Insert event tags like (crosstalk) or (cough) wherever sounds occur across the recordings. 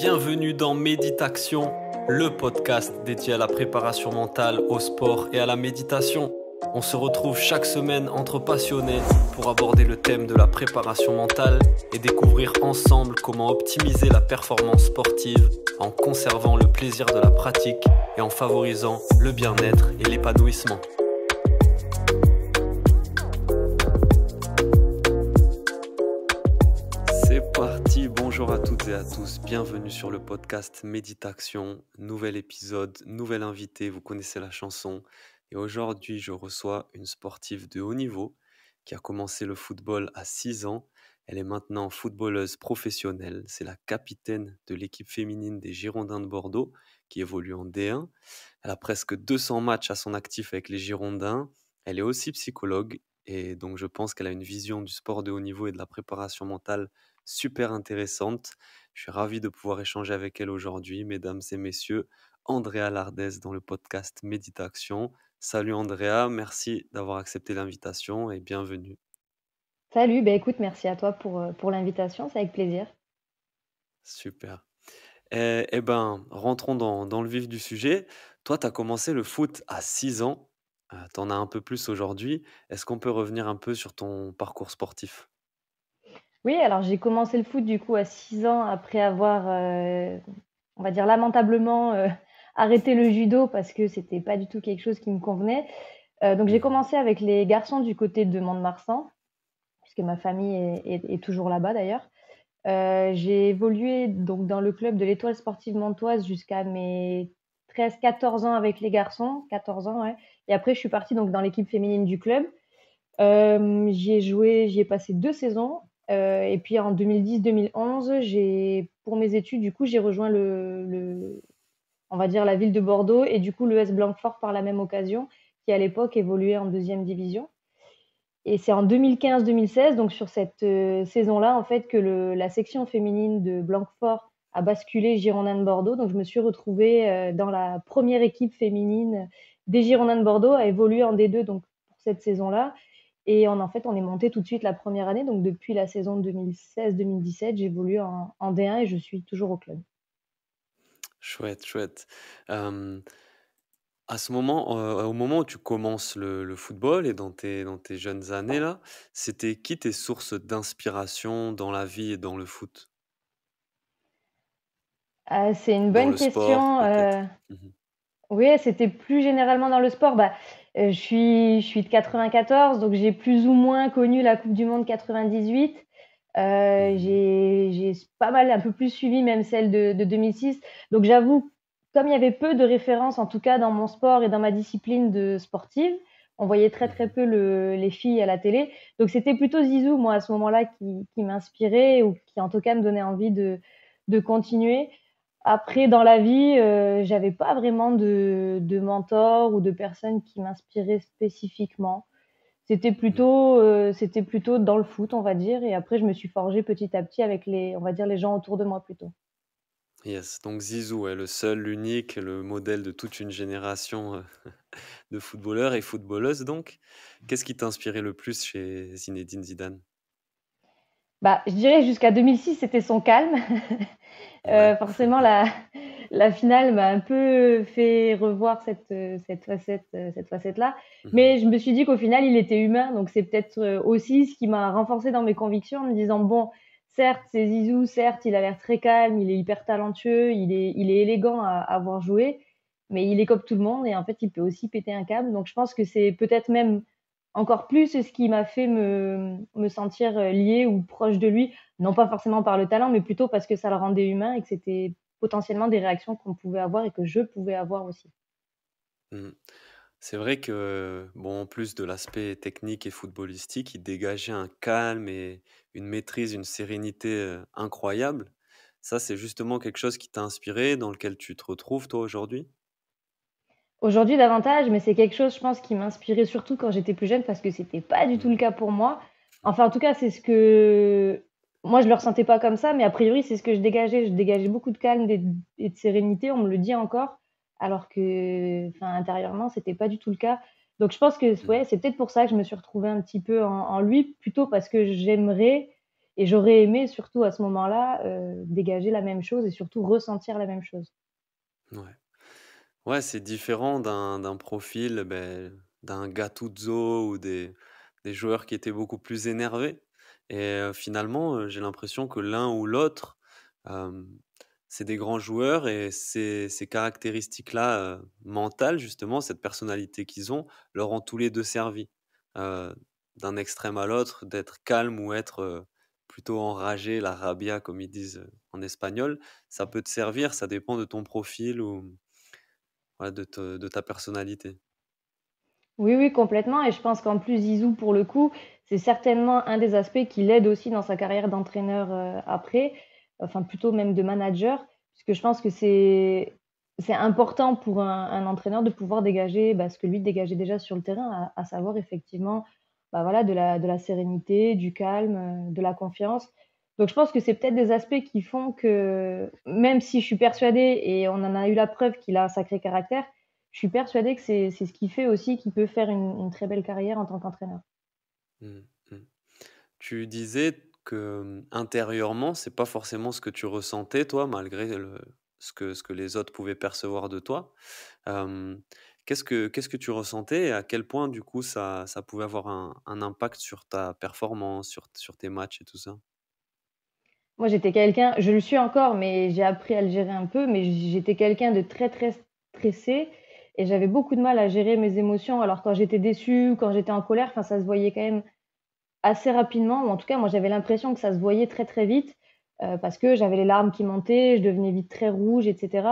Bienvenue dans Méditation, le podcast dédié à la préparation mentale, au sport et à la méditation. On se retrouve chaque semaine entre passionnés pour aborder le thème de la préparation mentale et découvrir ensemble comment optimiser la performance sportive en conservant le plaisir de la pratique et en favorisant le bien-être et l'épanouissement. Bonjour à toutes et à tous, bienvenue sur le podcast Méditation, nouvel épisode, nouvel invité, vous connaissez la chanson. Et aujourd'hui, je reçois une sportive de haut niveau qui a commencé le football à 6 ans. Elle est maintenant footballeuse professionnelle, c'est la capitaine de l'équipe féminine des Girondins de Bordeaux qui évolue en D1. Elle a presque 200 matchs à son actif avec les Girondins. Elle est aussi psychologue et donc je pense qu'elle a une vision du sport de haut niveau et de la préparation mentale super intéressante. Je suis ravi de pouvoir échanger avec elle aujourd'hui, mesdames et messieurs. Andrea Lardès dans le podcast Méditation. Salut Andrea, merci d'avoir accepté l'invitation et bienvenue. Salut, Ben écoute, merci à toi euh, pour, l'invitation, c'est avec plaisir. Super. Eh, eh ben, rentrons dans, dans, le vif du sujet. Toi, tu as commencé le foot à 6 ans, euh, T'en tu en as un peu plus aujourd'hui. Est-ce qu'on peut revenir un peu sur ton parcours sportif oui, alors j'ai commencé le foot du coup à 6 ans après avoir, euh, on va dire lamentablement, euh, (laughs) arrêté le judo parce que c'était pas du tout quelque chose qui me convenait. Euh, donc j'ai mm. commencé avec les garçons du côté de Mont-de-Marsan, puisque ma famille est, toujours là-bas d'ailleurs. j'ai évolué donc dans le club de l'Étoile sportive montoise jusqu'à mes 13-14 ans avec les garçons, 14 ans, ouais. Et après je suis partie donc dans l'équipe féminine du club. j'y ai joué, j'y ai passé deux saisons euh, et puis en 2010-2011, pour mes études, du coup, j'ai rejoint le, on va dire la ville de Bordeaux et du coup l'ES Blanquefort par la même occasion, qui à l'époque évoluait en deuxième division. Et c'est en 2015-2016, donc sur cette euh, saison-là, en que la section féminine de Blanquefort a basculé Girondin de Bordeaux. Donc je me suis retrouvée euh, dans la première équipe féminine des Girondins de Bordeaux à évoluer en D2 donc pour cette saison-là et en fait, on est monté tout de suite la première année. Donc, depuis la saison 2016-2017, j'évolue en, en, D1 et je suis toujours au club. Chouette, chouette. Euh, à ce moment, euh, au moment où tu commences le, football et dans tes, dans tes jeunes années, là, c'était qui tes sources d'inspiration dans la vie et dans le foot euh, C'est une bonne question. Mhm. Oui, c'était plus généralement dans le sport. Bah, euh, je suis, de 94, donc j'ai plus ou moins connu la Coupe du Monde 98. Euh, mhm. j'ai pas mal, un peu plus suivi même celle de, 2006. Donc j'avoue, comme il y avait peu de références, en tout cas dans mon sport et dans ma discipline de sportive, on voyait très très peu les filles à la télé. Donc c'était plutôt Zizou, moi, à ce moment-là, qui, m'inspirait ou qui en tout cas me donnait envie de, de continuer. Après, dans la vie, je euh, j'avais pas vraiment de, mentor ou de personne qui m'inspirait spécifiquement. C'était plutôt, euh, c'était plutôt dans le foot, on va dire. Et après, je me suis forgée petit à petit avec les, on va dire, les gens autour de moi plutôt. Yes, donc Zizou est le seul, l'unique, le modèle de toute une génération euh, (laughs) de footballeurs et footballeuses. Donc, qu'est-ce qui t'a inspiré le plus chez Zinedine Zidane bah, je dirais jusqu'à 2006, c'était son calme. (laughs) Euh, forcément, la, finale m'a un peu fait revoir cette, cette facette, cette facette-là. Mhm. Mais je me suis dit qu'au final, il était humain. Donc, c'est peut-être euh, aussi ce qui m'a renforcé dans mes convictions en me disant, bon, certes, c'est Zizou, certes, il a l'air très calme, il est hyper talentueux, il est, il est élégant à, avoir joué, mais il est comme tout le monde et en fait, il peut aussi péter un câble. Donc, je pense que c'est peut-être même encore plus c'est ce qui m'a fait me, sentir euh, lié ou proche de lui, non pas forcément par le talent, mais plutôt parce que ça le rendait humain et que c'était potentiellement des réactions qu'on pouvait avoir et que je pouvais avoir aussi. Mmh. C'est vrai que, bon, en plus de l'aspect technique et footballistique, il dégageait un calme et une maîtrise, une sérénité euh, incroyable. Ça, c'est justement quelque chose qui t'a inspiré, dans lequel tu te retrouves toi aujourd'hui Aujourd'hui davantage, mais c'est quelque chose, je pense, qui m'inspirait surtout quand j'étais plus jeune parce que c'était pas du tout le cas pour moi. Enfin, en tout cas, c'est ce que moi je le ressentais pas comme ça, mais a priori c'est ce que je dégageais. Je dégageais beaucoup de calme et de sérénité. On me le dit encore, alors que, enfin, intérieurement, c'était pas du tout le cas. Donc je pense que mmh. ouais, c'est peut-être pour ça que je me suis retrouvée un petit peu en, lui, plutôt parce que j'aimerais et j'aurais aimé surtout à ce moment-là euh, dégager la même chose et surtout ressentir la même chose. Ouais. Ouais, c'est différent d'un d'un profil, ben, d'un Gatuzzo ou des, des joueurs qui étaient beaucoup plus énervés. Et finalement, j'ai l'impression que l'un ou l'autre, c'est des grands joueurs et ces, ces caractéristiques-là mentales, justement, cette personnalité qu'ils ont, leur ont tous les deux servi. d'un extrême à l'autre, d'être calme ou être plutôt enragé, la rabia, comme ils disent en espagnol, ça peut te servir, ça dépend de ton profil ou, de, ta personnalité. Oui, oui, complètement. Et je pense qu'en plus, Zizou, pour le coup, c'est certainement un des aspects qui l'aide aussi dans sa carrière d'entraîneur euh, après, enfin plutôt même de manager, puisque je pense que c'est c'est important pour un, entraîneur de pouvoir dégager bah, ce que lui dégageait déjà sur le terrain, à, à savoir effectivement bah, voilà, de, la, de la sérénité, du calme, euh, de la confiance. Donc je pense que c'est peut-être des aspects qui font que, même si je suis persuadée, et on en a eu la preuve qu'il a un sacré caractère, je suis persuadée que c'est ce qui fait aussi qu'il peut faire une, très belle carrière en tant qu'entraîneur. Mmh, mmh. Tu disais que intérieurement, c'est pas forcément ce que tu ressentais, toi, malgré le, ce, que, ce que les autres pouvaient percevoir de toi. Qu'est-ce que, qu'est-ce que tu ressentais et à quel point, du coup, ça, pouvait avoir un, impact sur ta performance, sur tes matchs et tout ça moi j'étais quelqu'un, je le suis encore, mais j'ai appris à le gérer un peu, mais j'étais quelqu'un de très très stressé et j'avais beaucoup de mal à gérer mes émotions. Alors quand j'étais déçue quand j'étais en colère, enfin ça se voyait quand même assez rapidement, ou en tout cas moi j'avais l'impression que ça se voyait très très vite euh, parce que j'avais les larmes qui montaient, je devenais vite très rouge, etc.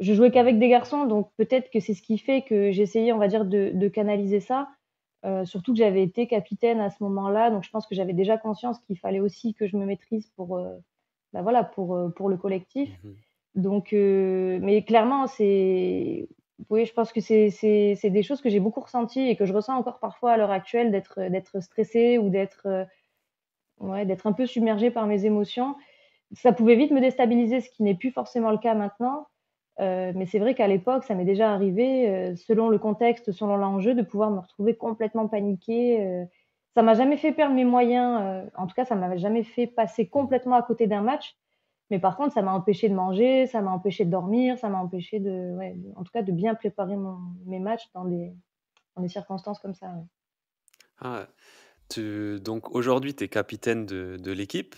Je jouais qu'avec des garçons, donc peut-être que c'est ce qui fait que j'essayais, on va dire, de canaliser ça. Euh, surtout que j'avais été capitaine à ce moment-là, donc je pense que j'avais déjà conscience qu'il fallait aussi que je me maîtrise pour, euh, bah voilà, euh, pour, le collectif. Mhm. Donc, mais clairement, je pense que c'est, des choses que j'ai beaucoup ressenties et que je ressens encore parfois à l'heure actuelle d'être, d'être stressée ou d'être, d'être un peu submergée par mes émotions. Ça pouvait vite me déstabiliser, ce qui n'est plus forcément le cas maintenant. Euh, mais c'est vrai qu'à l'époque, ça m'est déjà arrivé, euh, selon le contexte, selon l'enjeu, de pouvoir me retrouver complètement paniquée. Ça euh. ça m'a jamais fait perdre mes moyens. en tout cas, ça m'avait jamais fait passer complètement à côté d'un match. Mais par contre, ça m'a empêché de manger, ça m'a empêché de dormir, ça m'a empêché de, en tout cas, de bien préparer mes matchs dans des, circonstances comme ça. Ah, donc aujourd'hui, tu es capitaine de l'équipe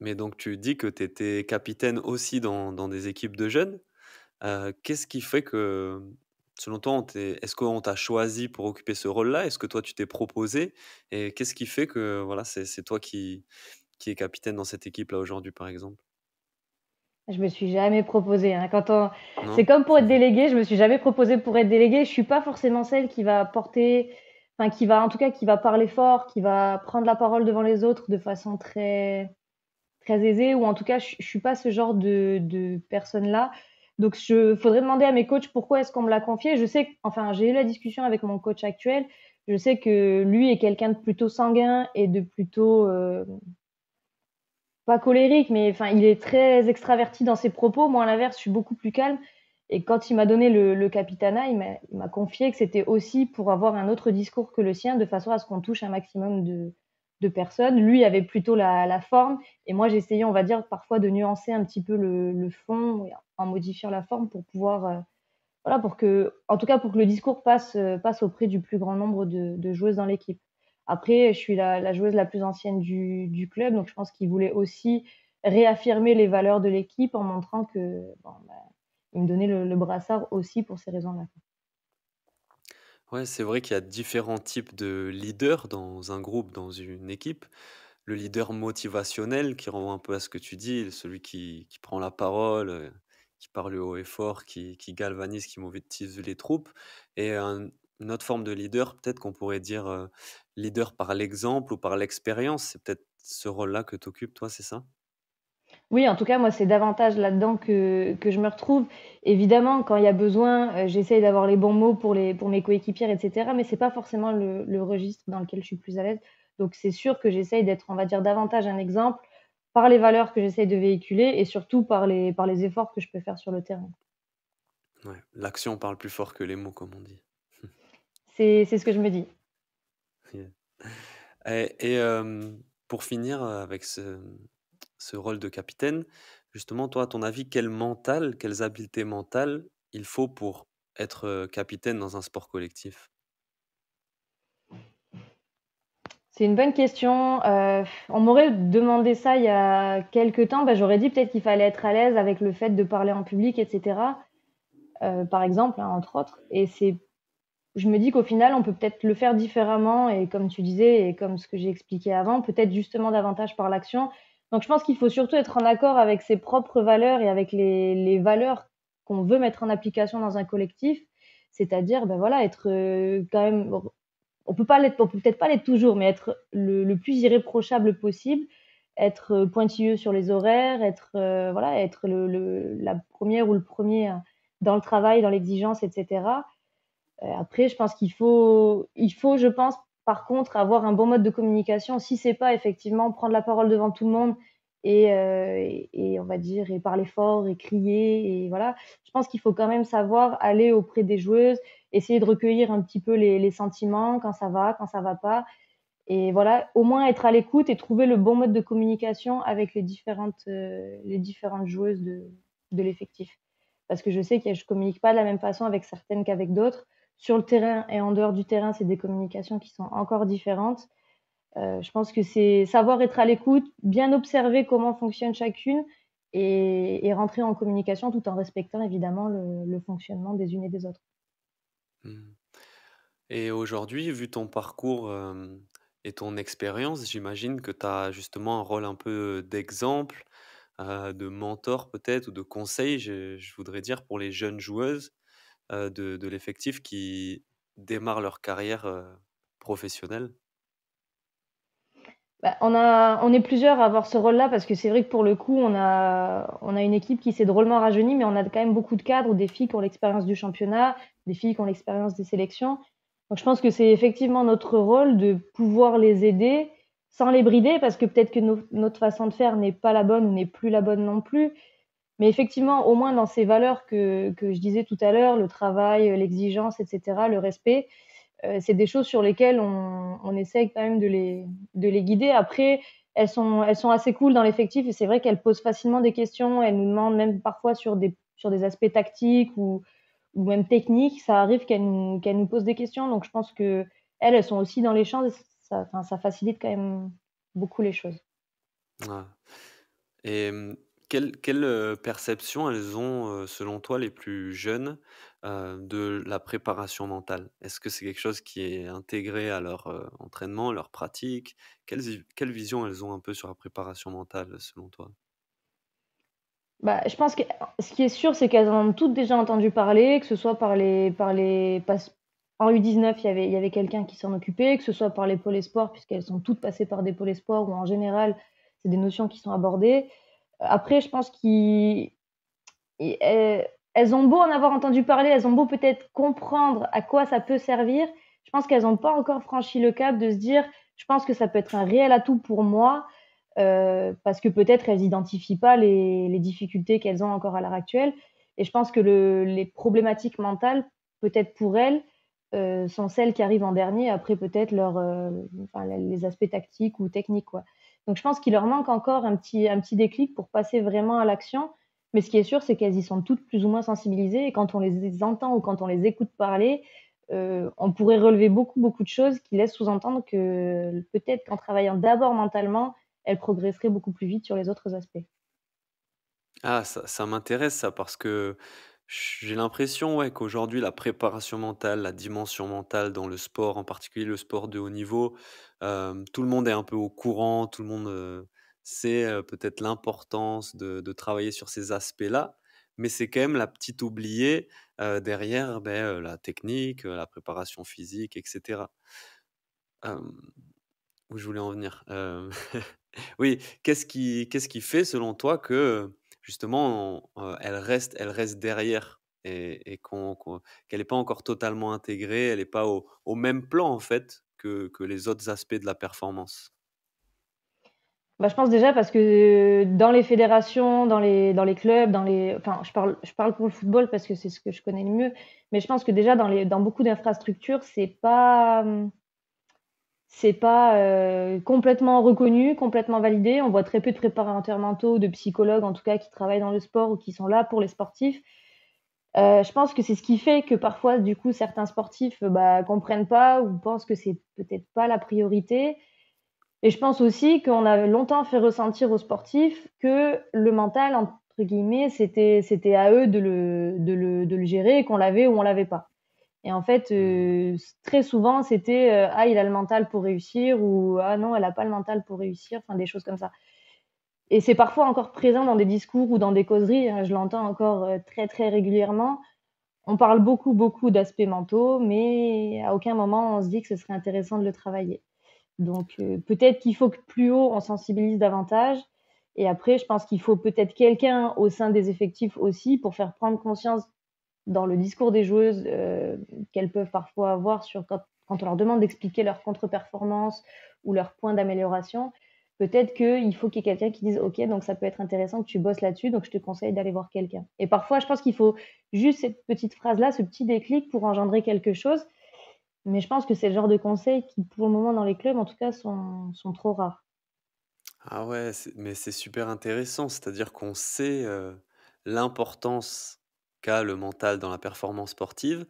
mais donc tu dis que tu étais capitaine aussi dans, des équipes de jeunes. Qu'est-ce qui fait que, selon toi, est-ce qu'on t'a choisi pour occuper ce rôle-là Est-ce que toi, tu t'es proposé Et qu'est-ce qui fait que voilà, c'est toi qui, qui est capitaine dans cette équipe-là aujourd'hui, par exemple je me suis jamais proposée. Hein. c'est comme pour être délégué, je me suis jamais proposée pour être délégué. Je suis pas forcément celle qui va porter qui va en tout cas qui va parler fort, qui va prendre la parole devant les autres de façon très très aisée ou en tout cas je, ne suis pas ce genre de, de personne là. Donc je faudrait demander à mes coachs pourquoi est-ce qu'on me l'a confié. Je sais enfin j'ai eu la discussion avec mon coach actuel. Je sais que lui est quelqu'un de plutôt sanguin et de plutôt euh, pas colérique, mais enfin il est très extraverti dans ses propos. Moi à l'inverse je suis beaucoup plus calme. Et quand il m'a donné le, le capitana, il m'a confié que c'était aussi pour avoir un autre discours que le sien, de façon à ce qu'on touche un maximum de, personnes. Lui avait plutôt la, forme, et moi j'essayais, on va dire, parfois de nuancer un petit peu le, fond en modifiant la forme pour pouvoir, euh, voilà, pour que, en tout cas, pour que le discours passe, euh, passe auprès du plus grand nombre de, joueuses dans l'équipe. Après, je suis la, joueuse la plus ancienne du, club, donc je pense qu'il voulait aussi réaffirmer les valeurs de l'équipe en montrant que bon, bah, il me donnait le, brassard aussi pour ces raisons-là. Ouais, c'est vrai qu'il y a différents types de leaders dans un groupe, dans une équipe. Le leader motivationnel qui renvoie un peu à ce que tu dis, celui qui, qui prend la parole, euh, qui parle haut et fort, qui, qui galvanise, qui mobilise les troupes. Et une autre forme de leader, peut-être qu'on pourrait dire euh, leader par l'exemple ou par l'expérience. C'est peut-être ce rôle-là que tu occupes, toi, c'est ça oui, en tout cas, moi, c'est davantage là-dedans que, que je me retrouve. Évidemment, quand il y a besoin, euh, j'essaye d'avoir les bons mots pour, les, pour mes coéquipières, etc. Mais c'est pas forcément le, registre dans lequel je suis plus à l'aise. Donc, c'est sûr que j'essaye d'être, on va dire, davantage un exemple par les valeurs que j'essaye de véhiculer et surtout par les, par les efforts que je peux faire sur le terrain. L'action parle plus fort que les mots, comme on dit. (laughs) C'est ce que je me dis. Et, euh, pour finir avec ce, ce rôle de capitaine. Justement, toi, à ton avis, quel mental, quelles habiletés mentales il faut pour être euh, capitaine dans un sport collectif C'est une bonne question. Euh, on m'aurait demandé ça il y a quelques temps. Ben, j'aurais dit peut-être qu'il fallait être à l'aise avec le fait de parler en public, etc. Euh, par exemple, hein, entre autres. Et c'est, je me dis qu'au final, on peut peut-être le faire différemment. Et comme tu disais, et comme ce que j'ai expliqué avant, peut-être justement davantage par l'action donc je pense qu'il faut surtout être en accord avec ses propres valeurs et avec les, valeurs qu'on veut mettre en application dans un collectif, c'est-à-dire ben voilà être euh, quand même on peut pas peut-être pas l'être toujours mais être le, plus irréprochable possible, être euh, pointilleux sur les horaires, être euh, voilà être le, la première ou le premier hein, dans le travail, dans l'exigence, etc. après je pense qu'il faut il faut je pense par contre, avoir un bon mode de communication, si c'est pas effectivement prendre la parole devant tout le monde euh, et, on va dire et parler fort et crier et voilà, je pense qu'il faut quand même savoir aller auprès des joueuses, essayer de recueillir un petit peu les, sentiments quand ça va, quand ça va pas. Et voilà, au moins être à l'écoute et trouver le bon mode de communication avec les différentes, euh, les différentes joueuses de, de l'effectif. Parce que je sais que je ne communique pas de la même façon avec certaines qu'avec d'autres sur le terrain et en dehors du terrain, c'est des communications qui sont encore différentes. Euh, je pense que c'est savoir être à l'écoute, bien observer comment fonctionne chacune et, rentrer en communication tout en respectant évidemment le, fonctionnement des unes et des autres. Hmm. Et aujourd'hui, vu ton parcours euh, et ton expérience, j'imagine que tu as justement un rôle un peu d'exemple, euh, de mentor peut-être, ou de conseil, je, voudrais dire, pour les jeunes joueuses euh, de, l'effectif qui démarre leur carrière euh, professionnelle bah, on, est plusieurs à avoir ce rôle-là parce que c'est vrai que pour le coup, on a, une équipe qui s'est drôlement rajeunie, mais on a quand même beaucoup de cadres, des filles qui ont l'expérience du championnat, des filles qui ont l'expérience des sélections. Donc je pense que c'est effectivement notre rôle de pouvoir les aider sans les brider parce que peut-être que notre façon de faire n'est pas la bonne ou n'est plus la bonne non plus. Mais effectivement, au moins dans ces valeurs que, que je disais tout à l'heure, le travail, euh, l'exigence, etc., le respect, euh, c'est des choses sur lesquelles on, on essaye quand même de les, de les guider. Après, elles sont, elles sont assez cool dans l'effectif et c'est vrai qu'elles posent facilement des questions. Elles nous demandent même parfois sur des, sur des aspects tactiques ou, ou même techniques. Ça arrive qu'elles nous, nous posent des questions. Donc je pense que elles, sont aussi dans les champs et ça, facilite quand même beaucoup les choses. Et hum, quelle, quelle, perception elles ont, selon toi, les plus jeunes, de la préparation mentale? Est-ce que c'est quelque chose qui est intégré à leur entraînement, leur pratique? Quelles, quelle vision elles ont un peu sur la préparation mentale, selon toi? Bah, je pense que ce qui est sûr, c'est qu'elles en ont toutes déjà entendu parler, que ce soit par les, par les en U19, il y avait, il y avait quelqu'un qui s'en occupait, que ce soit par les pôles espoirs, puisqu'elles sont toutes passées par des pôles espoirs, ou en général, c'est des notions qui sont abordées. Après, je pense qu'elles euh, ont beau en avoir entendu parler, elles ont beau peut-être comprendre à quoi ça peut servir. Je pense qu'elles n'ont pas encore franchi le cap de se dire, je pense que ça peut être un réel atout pour moi, euh, parce que peut-être elles n'identifient pas les, difficultés qu'elles ont encore à l'heure actuelle. Et je pense que les problématiques mentales, peut-être pour elles, euh, sont celles qui arrivent en dernier, après peut-être enfin, les aspects tactiques ou techniques. Quoi. Donc je pense qu'il leur manque encore un petit, un petit déclic pour passer vraiment à l'action. Mais ce qui est sûr, c'est qu'elles y sont toutes plus ou moins sensibilisées. Et quand on les entend ou quand on les écoute parler, euh, on pourrait relever beaucoup, beaucoup de choses qui laissent sous-entendre que peut-être qu'en travaillant d'abord mentalement, elles progresseraient beaucoup plus vite sur les autres aspects. Ah, ça, ça m'intéresse ça, parce que j'ai l'impression ouais, qu'aujourd'hui, la préparation mentale, la dimension mentale dans le sport, en particulier le sport de haut niveau, tout le monde est un peu au courant, tout le monde sait peut-être l'importance de, de, travailler sur ces aspects-là, mais c'est quand même la petite oubliée derrière ben, la technique, la préparation physique, etc. où je voulais en venir (laughs) oui, qu'est-ce qui fait selon toi que justement, euh, elle, reste, elle reste derrière et, qu'elle n'est pas encore totalement intégrée, elle n'est pas au, même plan en fait que, les autres aspects de la performance bah, Je pense déjà parce que dans les fédérations, dans les, dans les clubs, dans les, enfin, je, parle, je parle pour le football parce que c'est ce que je connais le mieux, mais je pense que déjà dans, les, dans beaucoup d'infrastructures, c'est pas. Hum, c'est pas euh, complètement reconnu, complètement validé. On voit très peu de préparateurs mentaux, de psychologues en tout cas qui travaillent dans le sport ou qui sont là pour les sportifs. Euh, je pense que c'est ce qui fait que parfois, du coup, certains sportifs euh, bah, comprennent pas ou pensent que c'est peut-être pas la priorité. Et je pense aussi qu'on a longtemps fait ressentir aux sportifs que le mental, entre guillemets, c'était, à eux de le, de le, gérer et qu'on l'avait ou on l'avait pas. Et en fait, euh, hmm. très souvent, c'était euh, ah il a le mental pour réussir ou ah non elle n'a pas le mental pour réussir, enfin des choses comme ça. Et c'est parfois encore présent dans des discours ou dans des causeries. Hein, je l'entends encore euh, très très régulièrement. On parle beaucoup beaucoup d'aspects mentaux, mais à aucun moment on se dit que ce serait intéressant de le travailler. Donc peut-être qu'il faut que plus haut on sensibilise davantage. Et après, je pense qu'il faut peut-être quelqu'un au sein des effectifs aussi pour faire prendre conscience dans le discours des joueuses euh, qu'elles peuvent parfois avoir sur quand, on leur demande d'expliquer leur contre-performance ou leur point d'amélioration, peut-être qu'il faut qu'il y ait quelqu'un qui dise OK, donc ça peut être intéressant que tu bosses là-dessus, donc je te conseille d'aller voir quelqu'un. Et parfois, je pense qu'il faut juste cette petite phrase-là, ce petit déclic pour engendrer quelque chose. Mais je pense que c'est le genre de conseils qui, pour le moment, dans les clubs, en tout cas, sont, sont trop rares. Ah ouais, mais c'est super intéressant, c'est-à-dire qu'on sait euh, l'importance le mental dans la performance sportive,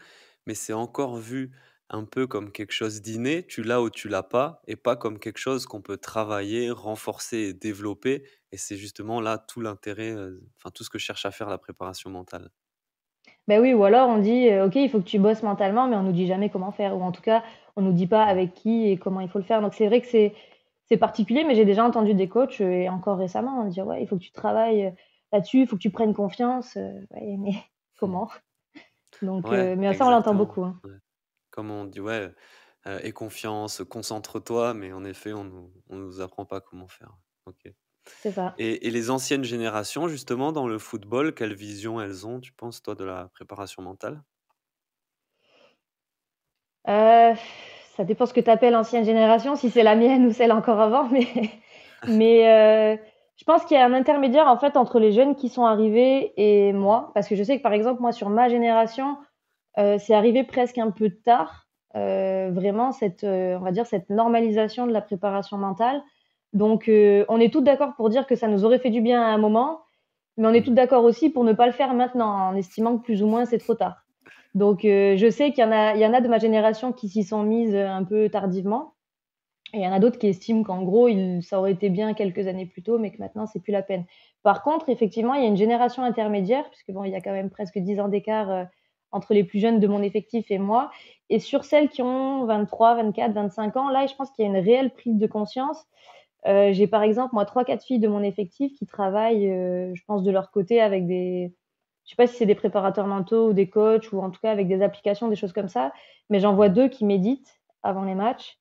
mais c'est encore vu un peu comme quelque chose d'inné, tu l'as ou tu l'as pas, et pas comme quelque chose qu'on peut travailler, renforcer développer. Et c'est justement là tout l'intérêt, euh, enfin tout ce que cherche à faire la préparation mentale. Ben oui, ou alors on dit, euh, ok, il faut que tu bosses mentalement, mais on nous dit jamais comment faire, ou en tout cas, on nous dit pas avec qui et comment il faut le faire. Donc c'est vrai que c'est c'est particulier, mais j'ai déjà entendu des coachs euh, et encore récemment dire, ouais, il faut que tu travailles là-dessus, il faut que tu prennes confiance. mais comment. Donc, euh, mais ça, on l'entend beaucoup. Hein. Comme on dit, ouais, et euh, aie confiance, concentre-toi, mais en effet, on nous, nous apprend pas comment faire. Ok. C'est ça. Et, les anciennes générations, justement, dans le football, quelle vision elles ont, tu penses, toi, de la préparation mentale? Euh, ça dépend ce que tu appelles ancienne génération, si c'est la mienne ou celle encore avant, mais, (laughs) mais je pense qu'il y a un intermédiaire en fait entre les jeunes qui sont arrivés et moi, parce que je sais que par exemple moi sur ma génération, euh, c'est arrivé presque un peu tard, euh, vraiment cette, euh, on va dire cette normalisation de la préparation mentale. Donc on est toutes d'accord pour dire que ça nous aurait fait du bien à un moment, mais on est toutes d'accord aussi pour ne pas le faire maintenant, en estimant que plus ou moins c'est trop tard. Donc je sais qu'il y en a, il y en a de ma génération qui s'y sont mises un peu tardivement il y en a d'autres qui estiment qu'en gros, ça aurait été bien quelques années plus tôt, mais que maintenant, c'est plus la peine. Par contre, effectivement, il y a une génération intermédiaire, puisque bon, il y a quand même presque 10 ans d'écart euh, entre les plus jeunes de mon effectif et moi. Et sur celles qui ont 23, 24, 25 ans, là, je pense qu'il y a une réelle prise de conscience. Euh, j'ai par exemple, moi, 3-4 filles de mon effectif qui travaillent, euh, je pense, de leur côté avec des, je sais pas si c'est des préparateurs mentaux ou des coachs ou en tout cas avec des applications, des choses comme ça, mais j'en vois deux qui méditent avant les matchs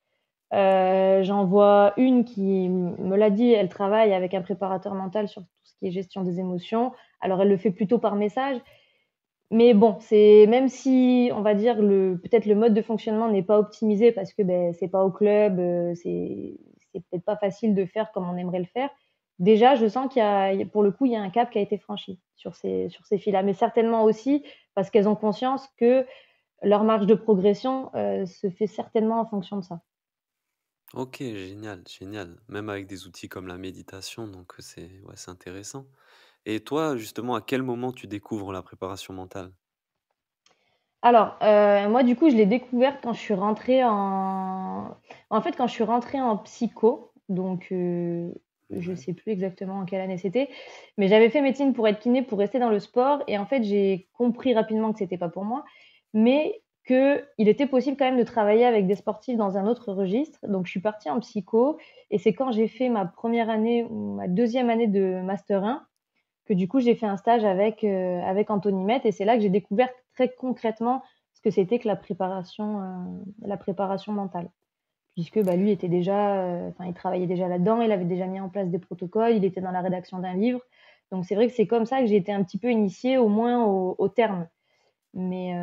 euh, j'en vois une qui me l'a dit, elle travaille avec un préparateur mental sur tout ce qui est gestion des émotions. Alors elle le fait plutôt par message. Mais bon, c'est même si on va dire le peut-être le mode de fonctionnement n'est pas optimisé parce que ben c'est pas au club, euh, c'est peut-être pas facile de faire comme on aimerait le faire. Déjà, je sens qu'il y a pour le coup il y a un cap qui a été franchi sur ces sur ces filles-là, mais certainement aussi parce qu'elles ont conscience que leur marge de progression euh, se fait certainement en fonction de ça. OK, génial, génial. Même avec des outils comme la méditation, donc c'est ouais, intéressant. Et toi, justement, à quel moment tu découvres la préparation mentale? Alors, moi, du coup, je l'ai découverte quand je suis rentrée en en fait, quand je suis rentrée en psycho, donc je ne sais plus exactement en quelle année c'était, mais j'avais fait médecine pour être kiné, pour rester dans le sport et en fait, j'ai compris rapidement que c'était pas pour moi, mais qu'il était possible quand même de travailler avec des sportifs dans un autre registre. Donc, je suis partie en psycho. Et c'est quand j'ai fait ma première année ou ma deuxième année de Master 1 que du coup, j'ai fait un stage avec, euh, avec Anthony Met. Et c'est là que j'ai découvert très concrètement ce que c'était que la préparation, euh, la préparation mentale. Puisque bah, lui était déjà, euh, enfin, il travaillait déjà là-dedans, il avait déjà mis en place des protocoles, il était dans la rédaction d'un livre. Donc, c'est vrai que c'est comme ça que j'ai été un petit peu initiée, au moins au, terme. Mais,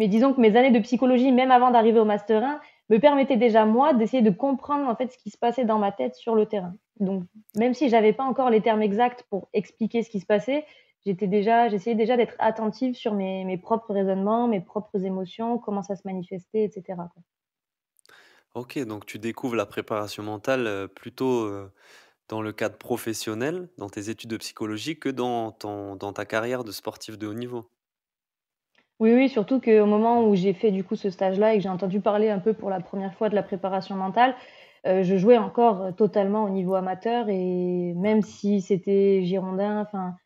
mais disons que mes années de psychologie, même avant d'arriver au Master 1, me permettaient déjà, moi, d'essayer de comprendre en fait ce qui se passait dans ma tête sur le terrain. Donc, même si j'avais pas encore les termes exacts pour expliquer ce qui se passait, j'étais déjà, j'essayais déjà d'être attentive sur mes, propres raisonnements, mes propres émotions, comment ça se manifestait, etc. Ok, donc tu découvres la préparation mentale euh, plutôt euh, dans le cadre professionnel, dans tes études de psychologie, que dans, dans ta carrière de sportif de haut niveau. Oui, oui, surtout qu'au moment où j'ai fait du coup ce stage-là et que j'ai entendu parler un peu pour la première fois de la préparation mentale, euh, je jouais encore euh, totalement au niveau amateur et même si c'était girondin, enfin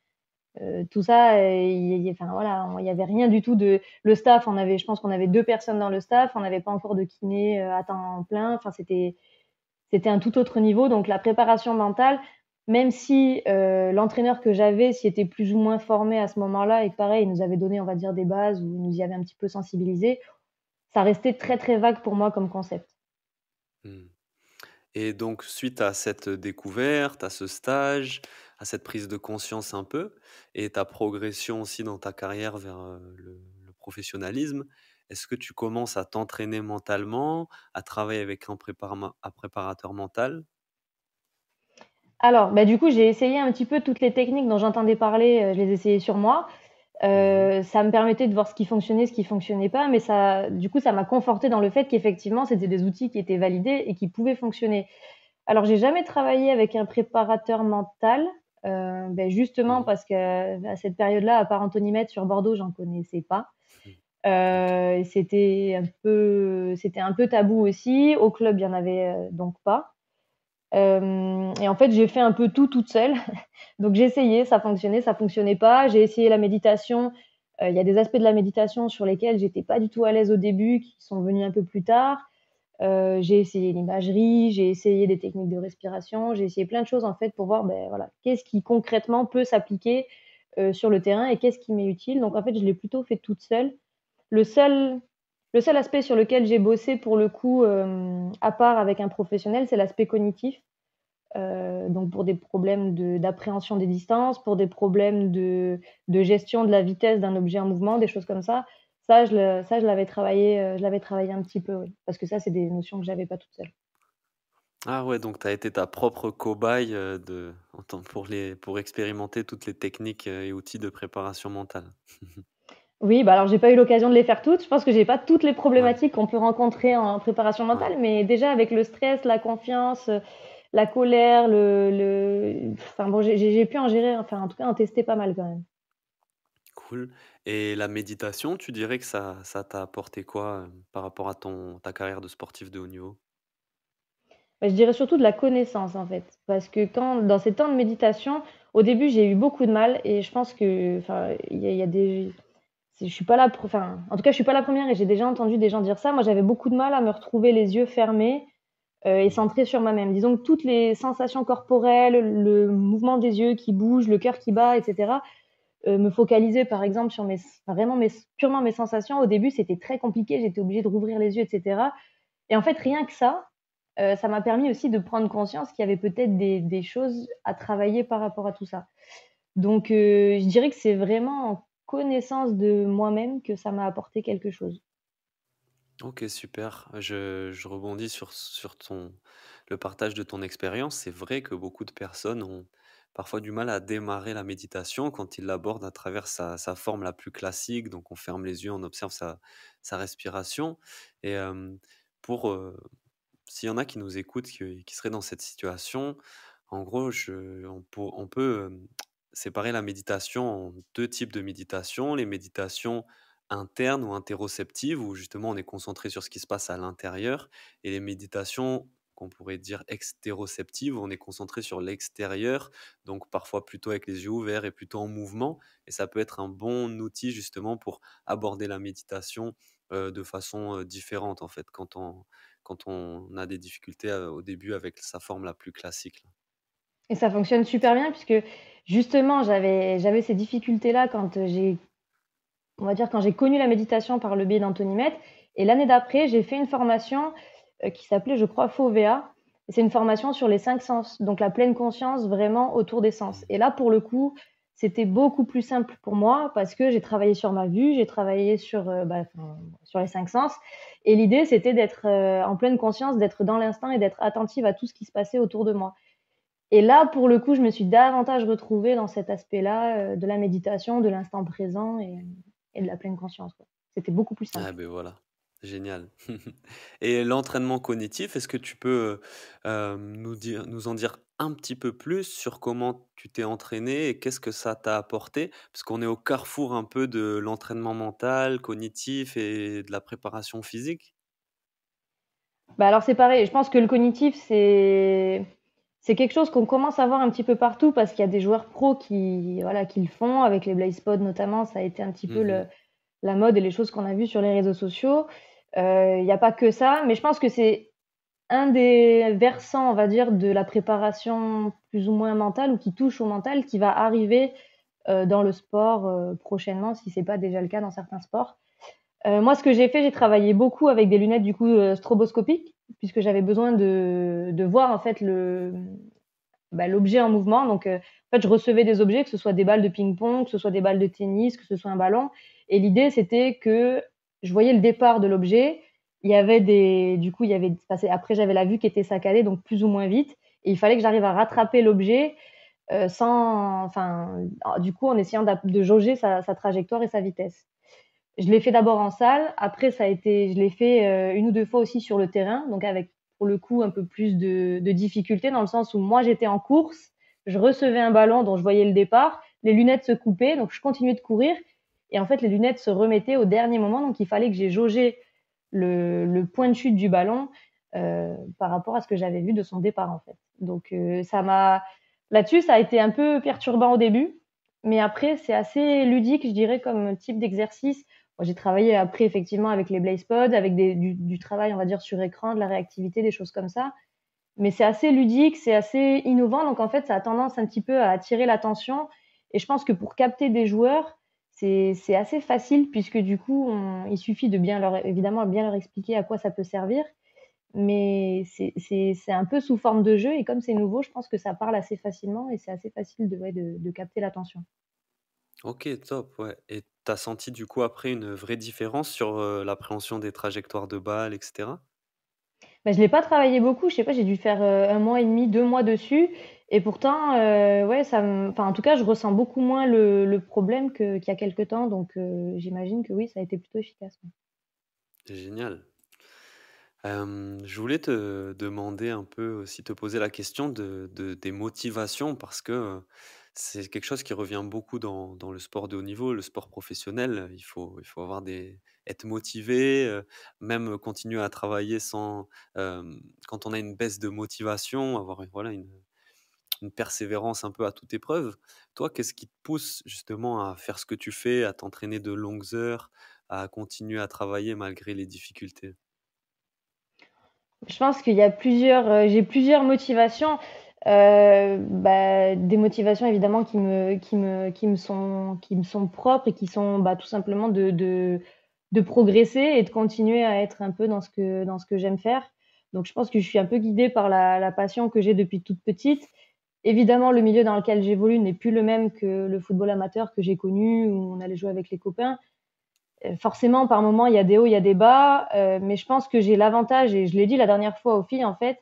euh, tout ça, il enfin voilà, il y avait rien du tout de le staff. On avait, je pense qu'on avait deux personnes dans le staff, on n'avait pas encore de kiné à temps plein. Enfin c'était c'était un tout autre niveau. Donc la préparation mentale, même si euh, l'entraîneur que j'avais s'y était plus ou moins formé à ce moment-là et pareil, il nous avait donné, on va dire, des bases ou il nous y avait un petit peu sensibilisé, ça restait très très vague pour moi comme concept. Hmm. Et donc, suite à cette découverte, à ce stage, à cette prise de conscience un peu, et ta progression aussi dans ta carrière vers euh, le, professionnalisme, est-ce que tu commences à t'entraîner mentalement, à travailler avec un préparateur mental alors, bah, du coup, j'ai essayé un petit peu toutes les techniques dont j'entendais parler, euh, je les essayais sur moi. Euh, mhm. ça me permettait de voir ce qui fonctionnait, ce qui fonctionnait pas, mais ça, du coup, ça m'a conforté dans le fait qu'effectivement, c'était des outils qui étaient validés et qui pouvaient fonctionner. Alors, j'ai jamais travaillé avec un préparateur mental, euh, ben, justement mhm. parce qu'à cette période-là, à part Anthony Met sur Bordeaux, j'en connaissais pas. Mhm. c'était un peu, tabou aussi. Au club, il y en avait donc pas. Euh, et en fait, j'ai fait un peu tout toute seule. (laughs) Donc j'ai essayé, ça fonctionnait, ça fonctionnait pas. J'ai essayé la méditation. Euh, il y a des aspects de la méditation sur lesquels j'étais pas du tout à l'aise au début, qui sont venus un peu plus tard. Euh, j'ai essayé l'imagerie, j'ai essayé des techniques de respiration, j'ai essayé plein de choses en fait pour voir ben, voilà, qu'est-ce qui concrètement peut s'appliquer sur le terrain et qu'est-ce qui m'est utile. Donc en fait, je l'ai plutôt fait toute seule. Le seul le seul aspect sur lequel j'ai bossé pour le coup, euh, à part avec un professionnel, c'est l'aspect cognitif. Euh, donc pour des problèmes d'appréhension des distances, pour des problèmes de, gestion de la vitesse d'un objet en mouvement, des choses comme ça. Ça, je, l'avais travaillé, euh, je travaillé un petit peu, parce que ça, c'est des notions que je n'avais pas toute seule. Ah ouais, donc tu as été ta propre cobaye de, pour, pour expérimenter toutes les techniques et outils de préparation mentale. (laughs) Oui, bah alors j'ai pas eu l'occasion de les faire toutes. Je pense que j'ai pas toutes les problématiques qu'on peut rencontrer en préparation mentale, mais déjà avec le stress, la confiance, euh, la colère, le, enfin j'ai pu en gérer, enfin en tout cas en tester pas mal quand même. Cool. Et la méditation, tu dirais que ça, ça t'a apporté quoi euh, par rapport à ton ta carrière de sportif de haut niveau bah, Je dirais surtout de la connaissance en fait, parce que quand dans ces temps de méditation, au début j'ai eu beaucoup de mal et je pense que enfin il y a des je suis pas là enfin, en tout cas, je suis pas la première et j'ai déjà entendu des gens dire ça. Moi, j'avais beaucoup de mal à me retrouver les yeux fermés euh, et centrés sur moi-même. Disons que toutes les sensations corporelles, le mouvement des yeux qui bouge, le cœur qui bat, etc., euh, me focaliser par exemple sur mes, vraiment mes, purement mes sensations. Au début, c'était très compliqué. J'étais obligée de rouvrir les yeux, etc. Et en fait, rien que ça, euh, ça m'a permis aussi de prendre conscience qu'il y avait peut-être des, des, choses à travailler par rapport à tout ça. Donc, je dirais que c'est vraiment connaissance de moi-même que ça m'a apporté quelque chose. Ok, super. Je, rebondis sur, sur ton, le partage de ton expérience. C'est vrai que beaucoup de personnes ont parfois du mal à démarrer la méditation quand ils l'abordent à travers sa, forme la plus classique. Donc on ferme les yeux, on observe sa, respiration. Et pour euh, s'il y en a qui nous écoutent, qui, qui seraient dans cette situation, en gros, je, on, on, peut séparer la méditation en deux types de méditation. Les méditations internes ou interoceptives, où justement on est concentré sur ce qui se passe à l'intérieur, et les méditations qu'on pourrait dire extéroceptives, où on est concentré sur l'extérieur, donc parfois plutôt avec les yeux ouverts et plutôt en mouvement. Et ça peut être un bon outil justement pour aborder la méditation de façon différente, en fait, quand on, a des difficultés au début avec sa forme la plus classique. Et ça fonctionne super bien puisque justement, j'avais, j'avais ces difficultés-là quand euh, j'ai, on va dire, quand j'ai connu la méditation par le biais d'Anthony Met. Et l'année d'après, j'ai fait une formation euh, qui s'appelait, je crois, FOVEA. C'est une formation sur les cinq sens, donc la pleine conscience vraiment autour des sens. Et là, pour le coup, c'était beaucoup plus simple pour moi parce que j'ai travaillé sur ma vue, j'ai travaillé sur, euh, bah, sur les cinq sens. Et l'idée, c'était d'être en pleine conscience, d'être dans l'instant et d'être attentive à tout ce qui se passait autour de moi. Et là, pour le coup, je me suis davantage retrouvée dans cet aspect-là euh, de la méditation, de l'instant présent et, de la pleine conscience. C'était beaucoup plus simple. Ah ben voilà, génial. (laughs) et l'entraînement cognitif, est-ce que tu peux euh, nous, dire, nous en dire un petit peu plus sur comment tu t'es entraîné et qu'est-ce que ça t'a apporté Parce qu'on est au carrefour un peu de l'entraînement mental, cognitif et de la préparation physique. Bah alors c'est pareil, je pense que le cognitif, c'est c'est quelque chose qu'on commence à voir un petit peu partout parce qu'il y a des joueurs pros qui, voilà, qui le font, avec les Blaze Pod notamment, ça a été un petit peu mhm. la mode et les choses qu'on a vues sur les réseaux sociaux. Euh, il n'y a pas que ça, mais je pense que c'est un des versants, on va dire, de la préparation plus ou moins mentale ou qui touche au mental qui va arriver euh, dans le sport euh, prochainement, si ce n'est pas déjà le cas dans certains sports. moi, ce que j'ai fait, j'ai travaillé beaucoup avec des lunettes du coup stroboscopiques puisque j'avais besoin de, voir en fait le bah, l'objet en mouvement. Donc euh, fait, je recevais des objets, que ce soit des balles de ping-pong, que ce soit des balles de tennis, que ce soit un ballon. Et l'idée c'était que je voyais le départ de l'objet. Il y avait des, du coup, il y avait après j'avais la vue qui était saccadée, donc plus ou moins vite. Et il fallait que j'arrive à rattraper l'objet euh, sans, enfin, du coup, en essayant de jauger sa trajectoire et sa vitesse je l'ai fait d'abord en salle. Après, ça a été, je l'ai fait euh, une ou deux fois aussi sur le terrain, donc avec pour le coup un peu plus de, de difficulté dans le sens où moi j'étais en course, je recevais un ballon dont je voyais le départ, les lunettes se coupaient, donc je continuais de courir et en fait les lunettes se remettaient au dernier moment, donc il fallait que j'ai jaugé le, point de chute du ballon euh, par rapport à ce que j'avais vu de son départ en fait. Donc euh, ça m'a là-dessus ça a été un peu perturbant au début, mais après c'est assez ludique je dirais comme type d'exercice j'ai travaillé après effectivement avec les Blaze Pod, avec du, travail, on va dire, sur écran, de la réactivité, des choses comme ça. Mais c'est assez ludique, c'est assez innovant. Donc en fait, ça a tendance un petit peu à attirer l'attention. Et je pense que pour capter des joueurs, c'est assez facile puisque du coup, il suffit de bien leur, évidemment, bien leur expliquer à quoi ça peut servir. Mais c'est un peu sous forme de jeu. Et comme c'est nouveau, je pense que ça parle assez facilement et c'est assez facile de capter l'attention. Ok, top, ouais. Et as senti du coup après une vraie différence sur l'appréhension des trajectoires de balles, etc. Je bah, je l'ai pas travaillé beaucoup, je sais pas, j'ai dû faire un mois et demi, deux mois dessus. Et pourtant, ouais, ça enfin, en tout cas, je ressens beaucoup moins le, le problème que- qu'il y a quelques temps. Donc, j'imagine que oui, ça a été plutôt efficace. C'est Génial. je voulais te demander un peu aussi, te poser la question de, de- des motivations parce que c'est quelque chose qui revient beaucoup dans, le sport de haut niveau, le sport professionnel. Il faut, avoir des, être motivé, euh, même continuer à travailler sans, euh, quand on a une baisse de motivation, avoir voilà, une, persévérance un peu à toute épreuve. Toi, qu'est-ce qui te pousse justement à faire ce que tu fais, à t'entraîner de longues heures, à continuer à travailler malgré les difficultés Je pense qu'il y a plusieurs, euh, j'ai plusieurs motivations. Euh, bah, des motivations évidemment qui me, sont, propres et qui sont bah, tout simplement de, de, progresser et de continuer à être un peu dans ce que, dans ce que j'aime faire. Donc je pense que je suis un peu guidée par la, passion que j'ai depuis toute petite. Évidemment, le milieu dans lequel j'évolue n'est plus le même que le football amateur que j'ai connu, où on allait jouer avec les copains euh, forcément, par moment, il y a des hauts, il y a des bas, euh, mais je pense que j'ai l'avantage, et je l'ai dit la dernière fois aux filles, en fait,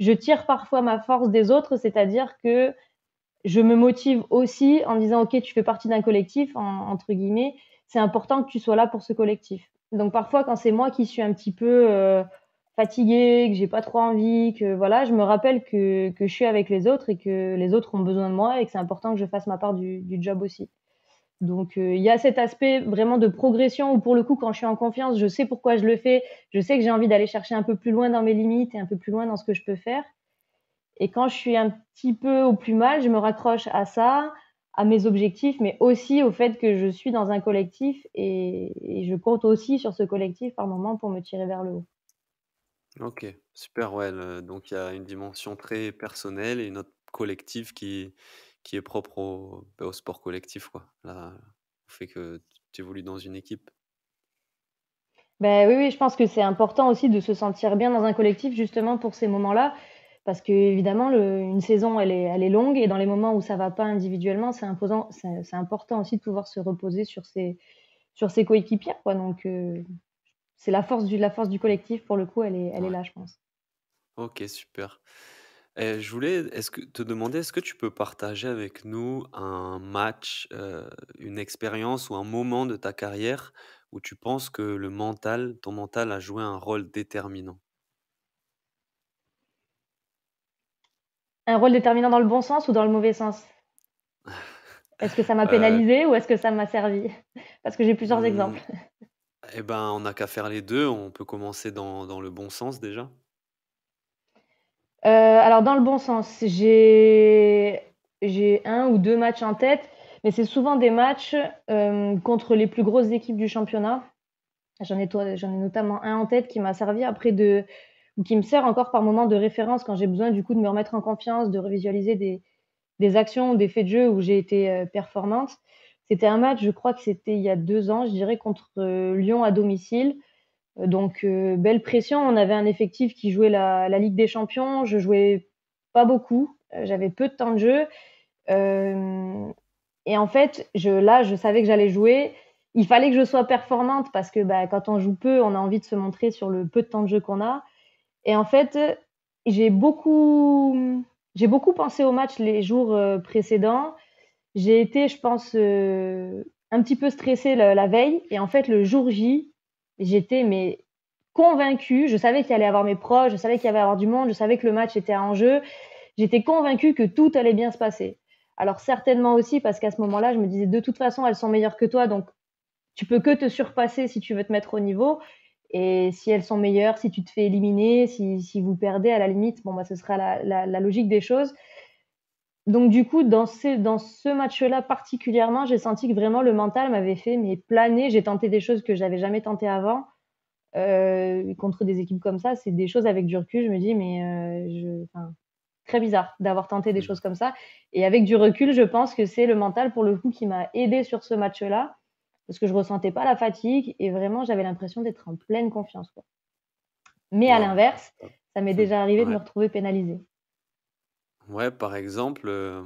je tire parfois ma force des autres, c'est-à-dire que je me motive aussi en disant ok tu fais partie d'un collectif entre guillemets c'est important que tu sois là pour ce collectif donc parfois quand c'est moi qui suis un petit peu euh, fatiguée que j'ai pas trop envie que voilà je me rappelle que, je suis avec les autres et que les autres ont besoin de moi et que c'est important que je fasse ma part du job aussi donc euh, il y a cet aspect vraiment de progression où pour le coup quand je suis en confiance, je sais pourquoi je le fais, je sais que j'ai envie d'aller chercher un peu plus loin dans mes limites et un peu plus loin dans ce que je peux faire. Et quand je suis un petit peu au plus mal, je me raccroche à ça, à mes objectifs, mais aussi au fait que je suis dans un collectif et, je compte aussi sur ce collectif par moment pour me tirer vers le haut. Ok, super, ouais. donc il y a une dimension très personnelle et une autre collective qui, qui est propre bah, au, sport collectif, quoi. Là, fait que tu évolues dans une équipe. Ben oui, oui, je pense que c'est important aussi de se sentir bien dans un collectif, justement pour ces moments-là, parce que évidemment, une saison, elle est, elle est longue, et dans les moments où ça va pas individuellement, c'est imposant, c'est important aussi de pouvoir se reposer sur ses, sur ses coéquipiers, quoi. Donc, euh, c'est la force du, la force du collectif pour le coup, elle est, elle est là, je pense. Ok, super. Eh, je voulais est-ce que, te demander, est-ce que tu peux partager avec nous un match, euh, une expérience ou un moment de ta carrière où tu penses que le mental, ton mental a joué un rôle déterminant? Un rôle déterminant dans le bon sens ou dans le mauvais sens? (laughs) Est-ce que ça m'a euh. pénalisé ou est-ce que ça m'a servi? (laughs) Parce que j'ai plusieurs hmm. exemples. Eh ben, on n'a qu'à faire les deux. on peut commencer dans dans le bon sens déjà. Euh, alors, dans le bon sens, j'ai un ou deux matchs en tête, mais c'est souvent des matchs euh, contre les plus grosses équipes du championnat. J'en ai, notamment un en tête qui m'a servi après de. ou qui me sert encore par moment de référence quand j'ai besoin du coup de me remettre en confiance, de revisualiser des, des actions, des faits de jeu où j'ai été euh, performante. C'était un match, je crois que c'était il y a deux ans, je dirais, contre Lyon à domicile. Euh, donc, euh, belle pression. On avait un effectif qui jouait la, Ligue des Champions. Je jouais pas beaucoup. Euh, j'avais peu de temps de jeu. et en fait, là, je savais que j'allais jouer. Il fallait que je sois performante parce que bah, quand on joue peu, on a envie de se montrer sur le peu de temps de jeu qu'on a. Et en fait, j'ai beaucoup, j'ai beaucoup pensé au match les jours précédents. J'ai été, je pense, un petit peu stressée la veille. Et en fait, le jour J, j'étais mais convaincue. Je savais qu'il allait avoir mes proches, je savais qu'il y allait avoir du monde, je savais que le match était en jeu. J'étais convaincue que tout allait bien se passer. Alors certainement aussi parce qu'à ce moment-là, je me disais de toute façon, elles sont meilleures que toi, donc tu peux que te surpasser si tu veux te mettre au niveau. Et si elles sont meilleures, si tu te fais éliminer, si, vous perdez à la limite, bon bah, ce sera la logique des choses donc du coup, dans, ce match-là particulièrement, j'ai senti que vraiment le mental m'avait fait mais planer. J'ai tenté des choses que j'avais jamais tentées avant. Euh, contre des équipes comme ça, c'est des choses avec du recul. Je me dis mais euh, très bizarre d'avoir tenté des mm. choses comme ça. Et avec du recul, je pense que c'est le mental pour le coup qui m'a aidé sur ce match-là parce que je ressentais pas la fatigue et vraiment j'avais l'impression d'être en pleine confiance. Mais à l'inverse, ça m'est mm. déjà arrivé de me retrouver pénalisée. Ouais, par exemple, euh,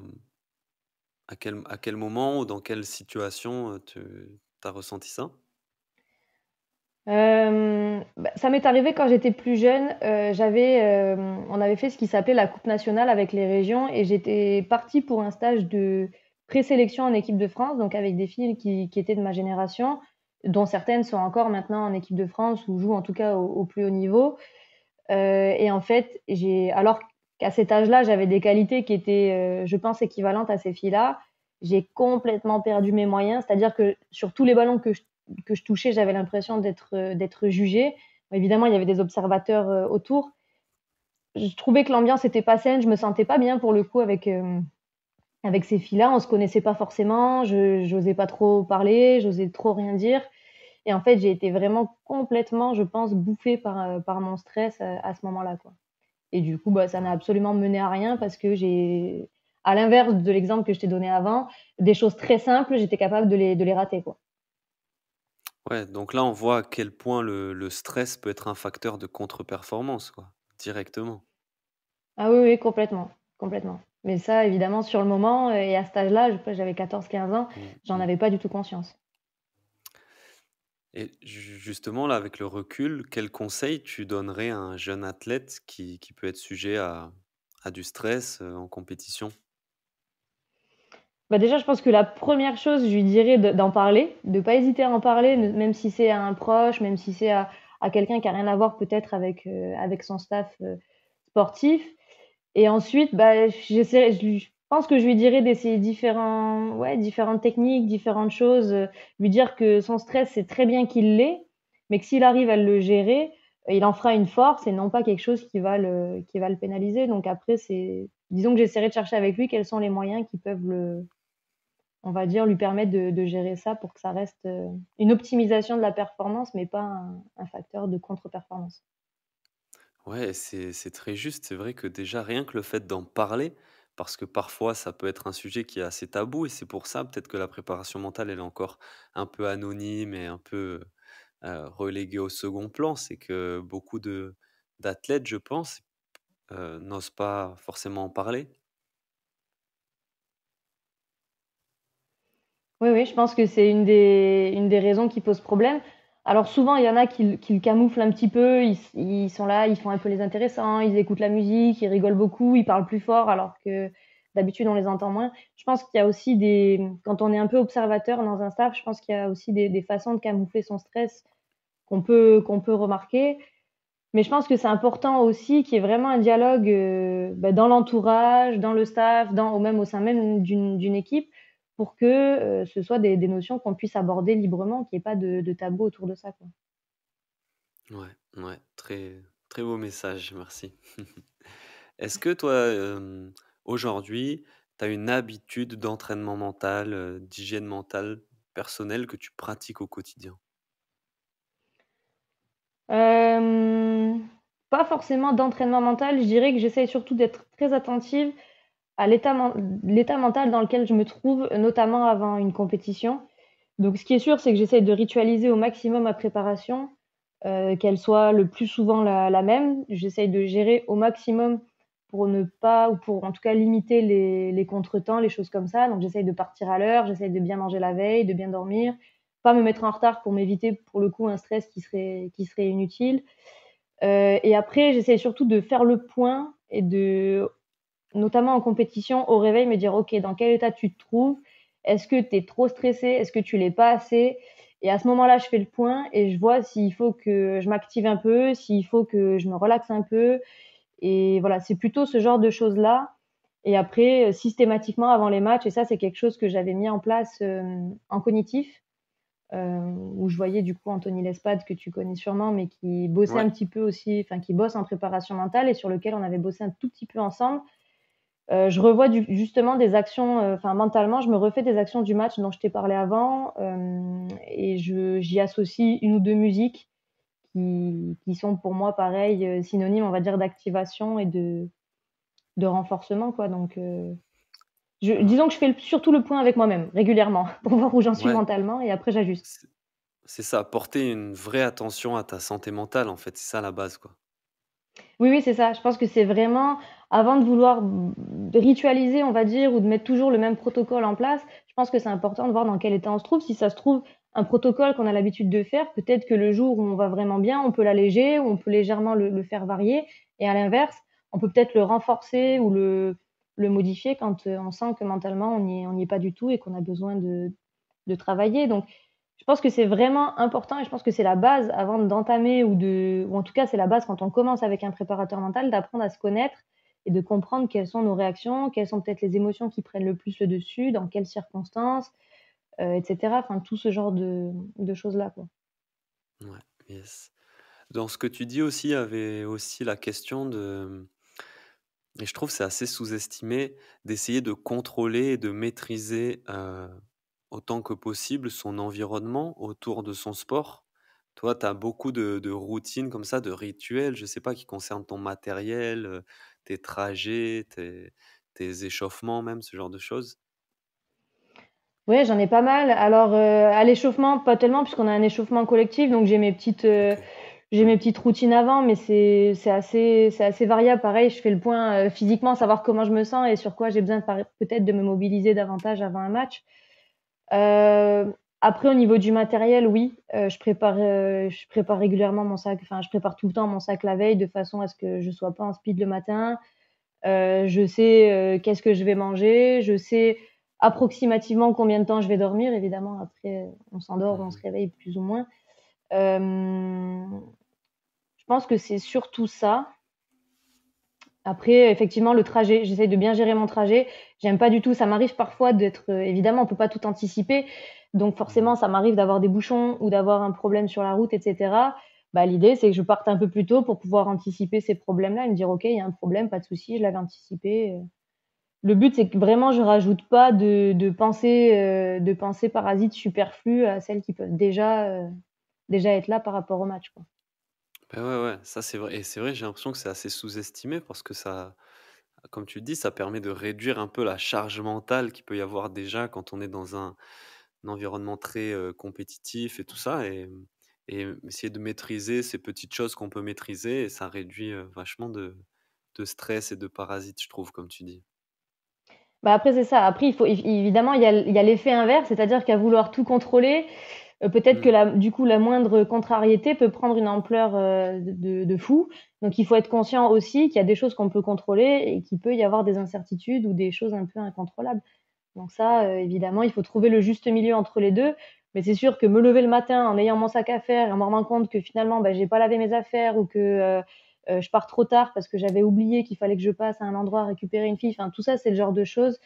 à quel, à quel moment ou dans quelle situation euh, tu as ressenti ça? Euh, bah, ça m'est arrivé quand j'étais plus jeune, j'avais, on avait fait ce qui s'appelait la coupe nationale avec les régions et j'étais partie pour un stage de présélection en équipe de France, donc avec des filles qui étaient de ma génération, dont certaines sont encore maintenant en équipe de France ou jouent en tout cas au plus haut niveau. et en fait, j'ai alors qu'à cet âge-là, j'avais des qualités qui étaient, euh, je pense, équivalentes à ces filles-là. J'ai complètement perdu mes moyens, c'est-à-dire que sur tous les ballons que je, touchais, j'avais l'impression d'être euh, jugée. Évidemment, il y avait des observateurs euh, autour. Je trouvais que l'ambiance n'était pas saine, je me sentais pas bien pour le coup avec, avec ces filles-là. On ne se connaissait pas forcément, je n'osais pas trop parler, j'osais trop rien dire. Et en fait, j'ai été vraiment complètement, je pense, bouffée par, mon stress à, ce moment-là. Et du coup, bah, ça n'a absolument mené à rien parce que j'ai, à l'inverse de l'exemple que je t'ai donné avant, des choses très simples, j'étais capable de les, de les rater. Quoi. Ouais, donc là, on voit à quel point le, le stress peut être un facteur de contre-performance, quoi, directement. Ah oui, oui, complètement, complètement. Mais ça, évidemment, sur le moment et à cet âge-là, j'avais 14-15 ans, mmh, j'en mmh. avais pas du tout conscience. Et justement, là, avec le recul, quel conseil tu donnerais à un jeune athlète qui, peut être sujet à, du stress euh, en compétition? Bah déjà, je pense que la première chose, je lui dirais d'en parler, de ne pas hésiter à en parler, même si c'est à un proche, même si c'est à, quelqu'un qui a rien à voir peut-être avec, euh, avec son staff euh, sportif. Et ensuite, bah, j'essaie, je pense que je lui dirais d'essayer différents, ouais, différentes techniques, différentes choses, euh, lui dire que son stress, c'est très bien qu'il l'ait, mais que s'il arrive à le gérer, euh, il en fera une force et non pas quelque chose qui va le, qui va le pénaliser. Donc après, c'est, disons que j'essaierai de chercher avec lui quels sont les moyens qui peuvent le, on va dire, lui permettre de, gérer ça pour que ça reste euh, une optimisation de la performance, mais pas un, facteur de contre-performance. Ouais, c'est très juste. C'est vrai que déjà, rien que le fait d'en parler, parce que parfois ça peut être un sujet qui est assez tabou et c'est pour ça peut-être que la préparation mentale est encore un peu anonyme et un peu euh, reléguée au second plan. C'est que beaucoup de d'athlètes, je pense, euh, n'osent pas forcément en parler. Oui, oui, je pense que c'est une des, une des raisons qui pose problème. Alors souvent, il y en a qui, qui le camouflent un petit peu, ils, sont là, ils font un peu les intéressants, ils écoutent la musique, ils rigolent beaucoup, ils parlent plus fort, alors que d'habitude, on les entend moins. Je pense qu'il y a aussi des... Quand on est un peu observateur dans un staff, je pense qu'il y a aussi des, façons de camoufler son stress qu'on peut, remarquer. Mais je pense que c'est important aussi qu'il y ait vraiment un dialogue euh, ben, dans l'entourage, dans le staff, dans, même au sein même d'une équipe, pour que euh, ce soit des, notions qu'on puisse aborder librement, qu'il n'y ait pas de, tabou autour de ça. Quoi. Ouais, très, très beau message, merci. (laughs) Est-ce que toi, aujourd'hui, tu as une habitude d'entraînement mental, euh, d'hygiène mentale personnelle que tu pratiques au quotidien Pas forcément d'entraînement mental, je dirais que j'essaye surtout d'être très attentive à l'état mental dans lequel je me trouve, notamment avant une compétition. Donc, ce qui est sûr, c'est que j'essaye de ritualiser au maximum ma préparation, euh, qu'elle soit le plus souvent la, même. J'essaye de gérer au maximum pour ne pas, ou pour en tout cas limiter les, contretemps, les choses comme ça. Donc, j'essaye de partir à l'heure, j'essaye de bien manger la veille, de bien dormir, pas me mettre en retard pour m'éviter, pour le coup, un stress qui serait, qui serait inutile. Euh, et après, j'essaye surtout de faire le point et de notamment en compétition, au réveil, me dire, OK, dans quel état tu te trouves Est-ce que tu es trop stressé Est-ce que tu l'es pas assez Et à ce moment-là, je fais le point et je vois s'il faut que je m'active un peu, s'il faut que je me relaxe un peu. Et voilà, c'est plutôt ce genre de choses-là. Et après, euh, systématiquement avant les matchs, et ça, c'est quelque chose que j'avais mis en place euh, en cognitif, euh, où je voyais du coup Anthony Lespade, que tu connais sûrement, mais qui bossait un petit peu aussi, enfin qui bosse en préparation mentale et sur lequel on avait bossé un tout petit peu ensemble. Euh, je revois justement des actions, euh, enfin mentalement, je me refais des actions du match dont je t'ai parlé avant euh, et j'y associe une ou deux musiques qui, sont pour moi pareil synonymes, on va dire, d'activation et de, de renforcement quoi. Donc, je, mmh. disons que je fais surtout le point avec moi-même régulièrement (laughs) pour voir où j'en suis mentalement et après j'ajuste. C'est ça, porter une vraie attention à ta santé mentale en fait, c'est ça la base quoi. Oui, oui, c'est ça. Je pense que c'est vraiment, avant de vouloir ritualiser, on va dire, ou de mettre toujours le même protocole en place, je pense que c'est important de voir dans quel état on se trouve. Si ça se trouve, un protocole qu'on a l'habitude de faire, peut-être que le jour où on va vraiment bien, on peut l'alléger, ou on peut légèrement le, faire varier. Et à l'inverse, on peut peut-être le renforcer ou le, modifier quand euh, on sent que mentalement, on n'y est, pas du tout et qu'on a besoin de, de travailler. Donc, je pense que c'est vraiment important et je pense que c'est la base avant d'entamer ou de, ou en tout cas c'est la base quand on commence avec un préparateur mental d'apprendre à se connaître et de comprendre quelles sont nos réactions, quelles sont peut-être les émotions qui prennent le plus le dessus, dans quelles circonstances, euh, etc. Enfin, tout ce genre de, de choses-là. Quoi. Ouais, yes. Dans ce que tu dis aussi, il y avait aussi la question de, et je trouve que c'est assez sous-estimé, d'essayer de contrôler et de maîtriser euh, autant que possible son environnement autour de son sport. Toi, tu as beaucoup de, routines comme ça, de rituels, je ne sais pas, qui concernent ton matériel, euh, tes trajets, tes, échauffements, même ce genre de choses. Oui, j'en ai pas mal. Alors euh, à l'échauffement, pas tellement puisqu'on a un échauffement collectif, donc j'ai mes petites euh, j'ai mes petites routines avant, mais c'est assez c'est assez variable. Pareil, je fais le point physiquement, savoir comment je me sens et sur quoi j'ai besoin peut-être de me mobiliser davantage avant un match. Euh, après, au niveau du matériel, oui, euh, je, prépare, euh, je prépare régulièrement mon sac, enfin, je prépare tout le temps mon sac la veille de façon à ce que je ne sois pas en speed le matin. je sais qu'est-ce que je vais manger, je sais approximativement combien de temps je vais dormir. Évidemment, après, on s'endort, on se mhm. réveille plus ou moins. je pense que c'est surtout ça. Après, effectivement, le trajet, j'essaie de bien gérer mon trajet. J'aime pas du tout. Ça m'arrive parfois d'être. Euh, évidemment, on peut pas tout anticiper. Donc, forcément, ça m'arrive d'avoir des bouchons ou d'avoir un problème sur la route, etc. Bah, l'idée, c'est que je parte un peu plus tôt pour pouvoir anticiper ces problèmes-là et me dire, OK, il y a un problème, pas de souci, je l'avais anticipé. Euh. Le but, c'est que vraiment, je rajoute pas de, pensées de pensées euh, parasites superflues à celles qui peuvent déjà, déjà être là par rapport au match. Quoi. Oui, bah, ouais, ouais, ça c'est vrai. Et c'est vrai, j'ai l'impression que c'est assez sous-estimé parce que ça, comme tu dis, ça permet de réduire un peu la charge mentale qu'il peut y avoir déjà quand on est dans un, environnement très compétitif et tout ça. Et, essayer de maîtriser ces petites choses qu'on peut maîtriser, et ça réduit vachement de, de stress et de parasites, je trouve, comme tu dis. Bah après, c'est ça. Après, il faut, évidemment, il y a l'effet inverse, c'est-à-dire qu'à vouloir tout contrôler, euh, peut-être mm. que la, du coup, la moindre contrariété peut prendre une ampleur euh, de, fou. Donc, il faut être conscient aussi qu'il y a des choses qu'on peut contrôler et qu'il peut y avoir des incertitudes ou des choses un peu incontrôlables. Donc ça, euh, évidemment, il faut trouver le juste milieu entre les deux. Mais c'est sûr que me lever le matin en ayant mon sac à faire et en me rendant compte que finalement, je bah, j'ai pas lavé mes affaires ou que je pars trop tard parce que j'avais oublié qu'il fallait que je passe à un endroit récupérer une fille. Enfin, tout ça, c'est le genre de choses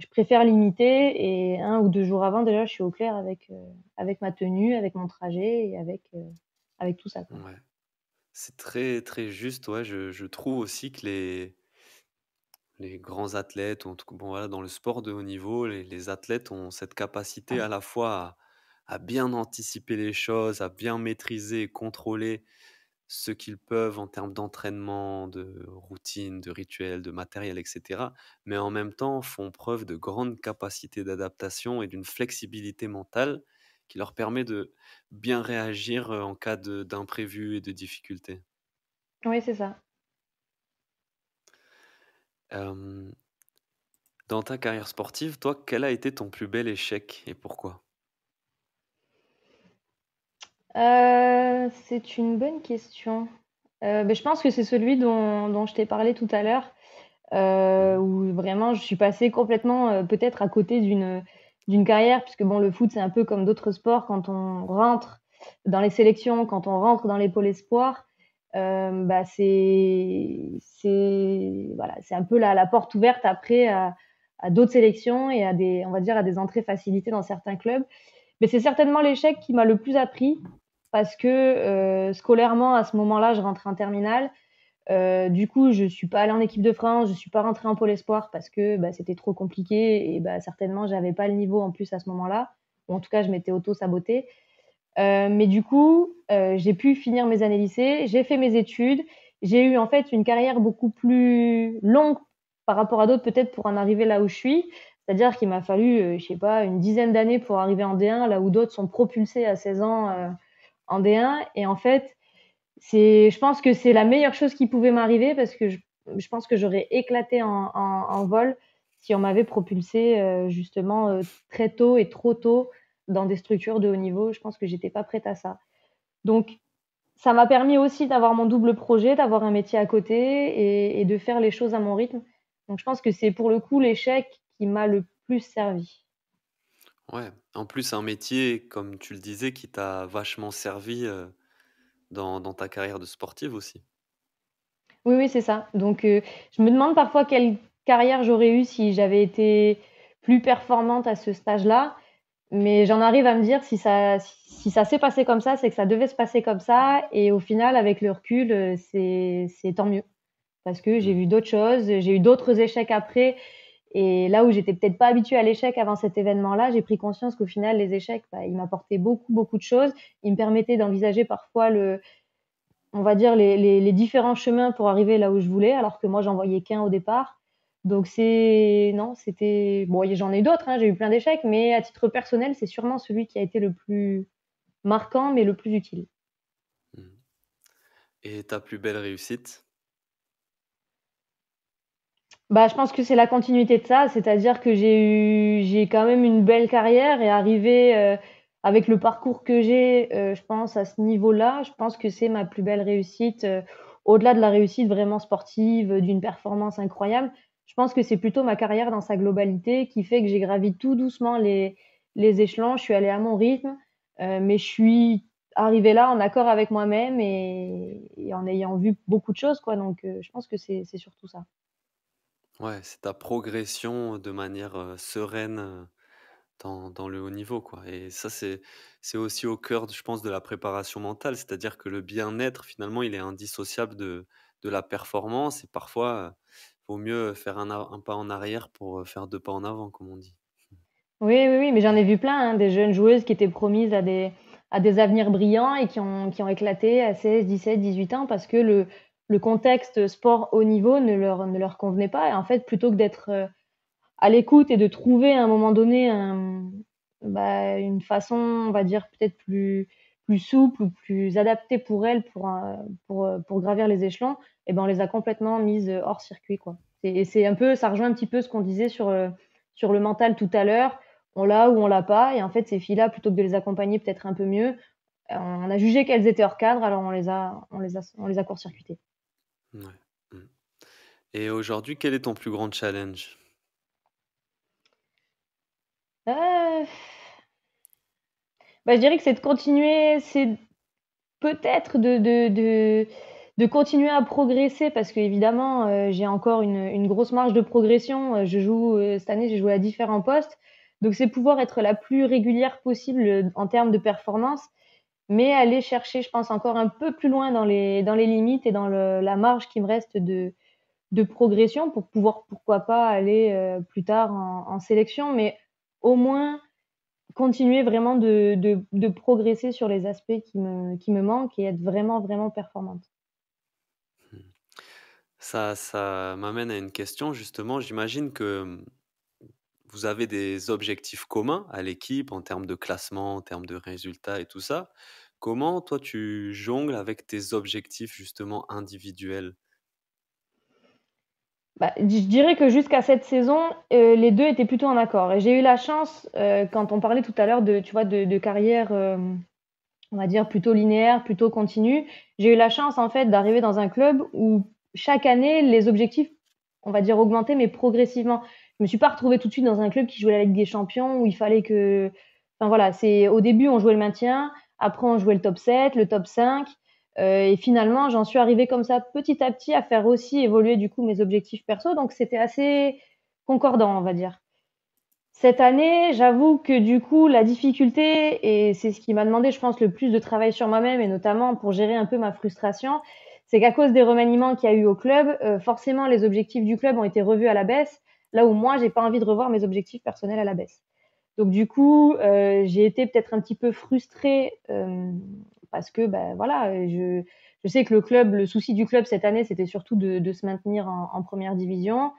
je préfère limiter et un ou deux jours avant déjà je suis au clair euh, avec ma tenue, avec mon trajet et avec euh, tout ça. C'est très très juste. je, trouve aussi que les grands athlètes, dans le sport de haut niveau, les, athlètes ont cette capacité à la fois à, à, bien anticiper les choses, à bien maîtriser et contrôler ce qu'ils peuvent en termes d'entraînement, de routine, de rituel, de matériel, etc. Mais en même temps, font preuve de grandes capacités d'adaptation et d'une flexibilité mentale qui leur permet de bien réagir euh, en cas d'imprévu et de difficultés. Oui, c'est ça. dans ta carrière sportive, toi, quel a été ton plus bel échec et pourquoi euh, c'est une bonne question. Euh, ben, je pense que c'est celui dont, je t'ai parlé tout à l'heure, euh, où vraiment je suis passée complètement peut-être à côté d'une carrière, puisque bon, le foot c'est un peu comme d'autres sports, quand on rentre dans les sélections, quand on rentre dans les pôles espoirs, bah, c'est un peu la, porte ouverte après à, d'autres sélections et à des on va dire à des entrées facilitées dans certains clubs. Mais c'est certainement l'échec qui m'a le plus appris parce que euh, scolairement, à ce moment-là, je rentrais en terminale. Euh, du coup, je ne suis pas allée en équipe de France, je ne suis pas rentrée en pôle espoir parce que bah, c'était trop compliqué et bah, certainement, je n'avais pas le niveau en plus à ce moment-là. en tout cas, je m'étais auto-sabotée. Euh, mais du coup, j'ai pu finir mes années lycée, j'ai fait mes études, j'ai eu en fait une carrière beaucoup plus longue par rapport à d'autres, peut-être pour en arriver là où je suis. C'est-à-dire qu'il m'a fallu, euh, je sais pas, une dizaine d'années pour arriver en D1, là où d'autres sont propulsés à 16 ans euh, en D1. Et en fait, c'est, je pense que c'est la meilleure chose qui pouvait m'arriver parce que je, pense que j'aurais éclaté en, vol si on m'avait propulsé euh, justement très tôt et trop tôt dans des structures de haut niveau. Je pense que j'étais pas prête à ça. Donc, ça m'a permis aussi d'avoir mon double projet, d'avoir un métier à côté et, de faire les choses à mon rythme. Donc, je pense que c'est pour le coup l'échec m'a le plus servi. Ouais, en plus un métier, comme tu le disais, qui t'a vachement servi euh, dans, ta carrière de sportive aussi. Oui, oui, c'est ça. Donc euh, je me demande parfois quelle carrière j'aurais eu si j'avais été plus performante à ce stage-là. Mais j'en arrive à me dire si ça, si ça s'est passé comme ça, c'est que ça devait se passer comme ça. Et au final, avec le recul, euh, c'est tant mieux. Parce que j'ai mm. vu d'autres choses, j'ai eu d'autres échecs après. Et là où j'étais peut-être pas habituée à l'échec avant cet événement-là, j'ai pris conscience qu'au final, les échecs, bah, ils m'apportaient beaucoup, beaucoup de choses. Ils me permettaient d'envisager parfois le, on va dire, les, différents chemins pour arriver là où je voulais, alors que moi, j'en voyais qu'un au départ. Donc, c'est, non, c'était, bon, j'en ai d'autres, hein, j'ai eu plein d'échecs, mais à titre personnel, c'est sûrement celui qui a été le plus marquant, mais le plus utile. Et ta plus belle réussite bah, je pense que c'est la continuité de ça, c'est-à-dire que j'ai eu, j'ai quand même une belle carrière et arrivé euh, avec le parcours que j'ai, euh, je pense à ce niveau-là, je pense que c'est ma plus belle réussite. Euh, au-delà de la réussite vraiment sportive, d'une performance incroyable, je pense que c'est plutôt ma carrière dans sa globalité qui fait que j'ai gravi tout doucement les, échelons. Je suis allée à mon rythme, mais je suis arrivée là en accord avec moi-même et, en ayant vu beaucoup de choses, quoi. Donc, je pense que c'est surtout ça. Ouais, c'est ta progression de manière sereine dans, le haut niveau, quoi. Et ça, c'est, aussi au cœur, je pense, de la préparation mentale. C'est-à-dire que le bien-être, finalement, il est indissociable de, la performance. Et parfois, il vaut mieux faire un, pas en arrière pour faire deux pas en avant, comme on dit. Oui, oui, oui, mais j'en ai vu plein, hein, des jeunes joueuses qui étaient promises à des, à des avenirs brillants et qui ont, qui ont éclaté à 16, 17, 18 ans parce que le, le contexte sport haut niveau ne leur, ne leur convenait pas. Et en fait, plutôt que d'être euh, à l'écoute et de trouver à un moment donné bah, une façon, on va dire, peut-être plus, plus souple ou plus adaptée pour elles pour, euh, euh, pour, gravir les échelons, et eh ben on les a complètement mises hors circuit. Quoi. Et, c'est un peu, ça rejoint un petit peu ce qu'on disait sur, sur le mental tout à l'heure. On l'a ou on l'a pas. Et en fait, ces filles-là, plutôt que de les accompagner peut-être un peu mieux, on a jugé qu'elles étaient hors cadre, alors on les a, on les a, on les a court-circuitées. Mm. Et aujourd'hui, quel est ton plus grand challenge? Euh, bah, je dirais que c'est de continuer, c'est peut-être de de de continuer à progresser parce qu'évidemment, évidemment, euh, j'ai encore une une grosse marge de progression, euh, je joue, cette année, j'ai joué à différents postes. Donc c'est pouvoir être la plus régulière possible, en termes de performance mais aller chercher, je pense, encore un peu plus loin dans les, dans les limites et dans la marge qui me reste de, de progression pour pouvoir, pourquoi pas, aller euh, plus tard en, sélection, mais au moins continuer vraiment de, de, de, progresser sur les aspects qui me, qui me manquent et être vraiment, vraiment performante. Ça, ça m'amène à une question, justement. J'imagine que vous avez des objectifs communs à l'équipe en termes de classement, en termes de résultats et tout ça. Comment toi tu jongles avec tes objectifs justement individuels bah, je dirais que jusqu'à cette saison, euh, les deux étaient plutôt en accord. Et j'ai eu la chance, euh, quand on parlait tout à l'heure de, tu vois, de, carrière, euh, on va dire, plutôt linéaire, plutôt continue, j'ai eu la chance, en fait, d'arriver dans un club où chaque année, les objectifs, on va dire, augmentaient, mais progressivement je me suis pas retrouvée tout de suite dans un club qui jouait la Ligue des Champions où il fallait que. Enfin voilà, c'est au début on jouait le maintien, après on jouait le top 7, le top 5. Euh, et finalement, j'en suis arrivée comme ça petit à petit à faire aussi évoluer du coup mes objectifs perso. Donc c'était assez concordant, on va dire. Cette année, j'avoue que du coup, la difficulté, et c'est ce qui m'a demandé, je pense, le plus de travail sur moi-même, et notamment pour gérer un peu ma frustration, c'est qu'à cause des remaniements qu'il y a eu au club, euh, forcément, les objectifs du club ont été revus à la baisse là où moi, j'ai pas envie de revoir mes objectifs personnels à la baisse. Donc du coup, euh, j'ai été peut-être un petit peu frustrée euh, parce que, bah, voilà, je, sais que le souci du club cette année, c'était surtout de, se maintenir en, première division.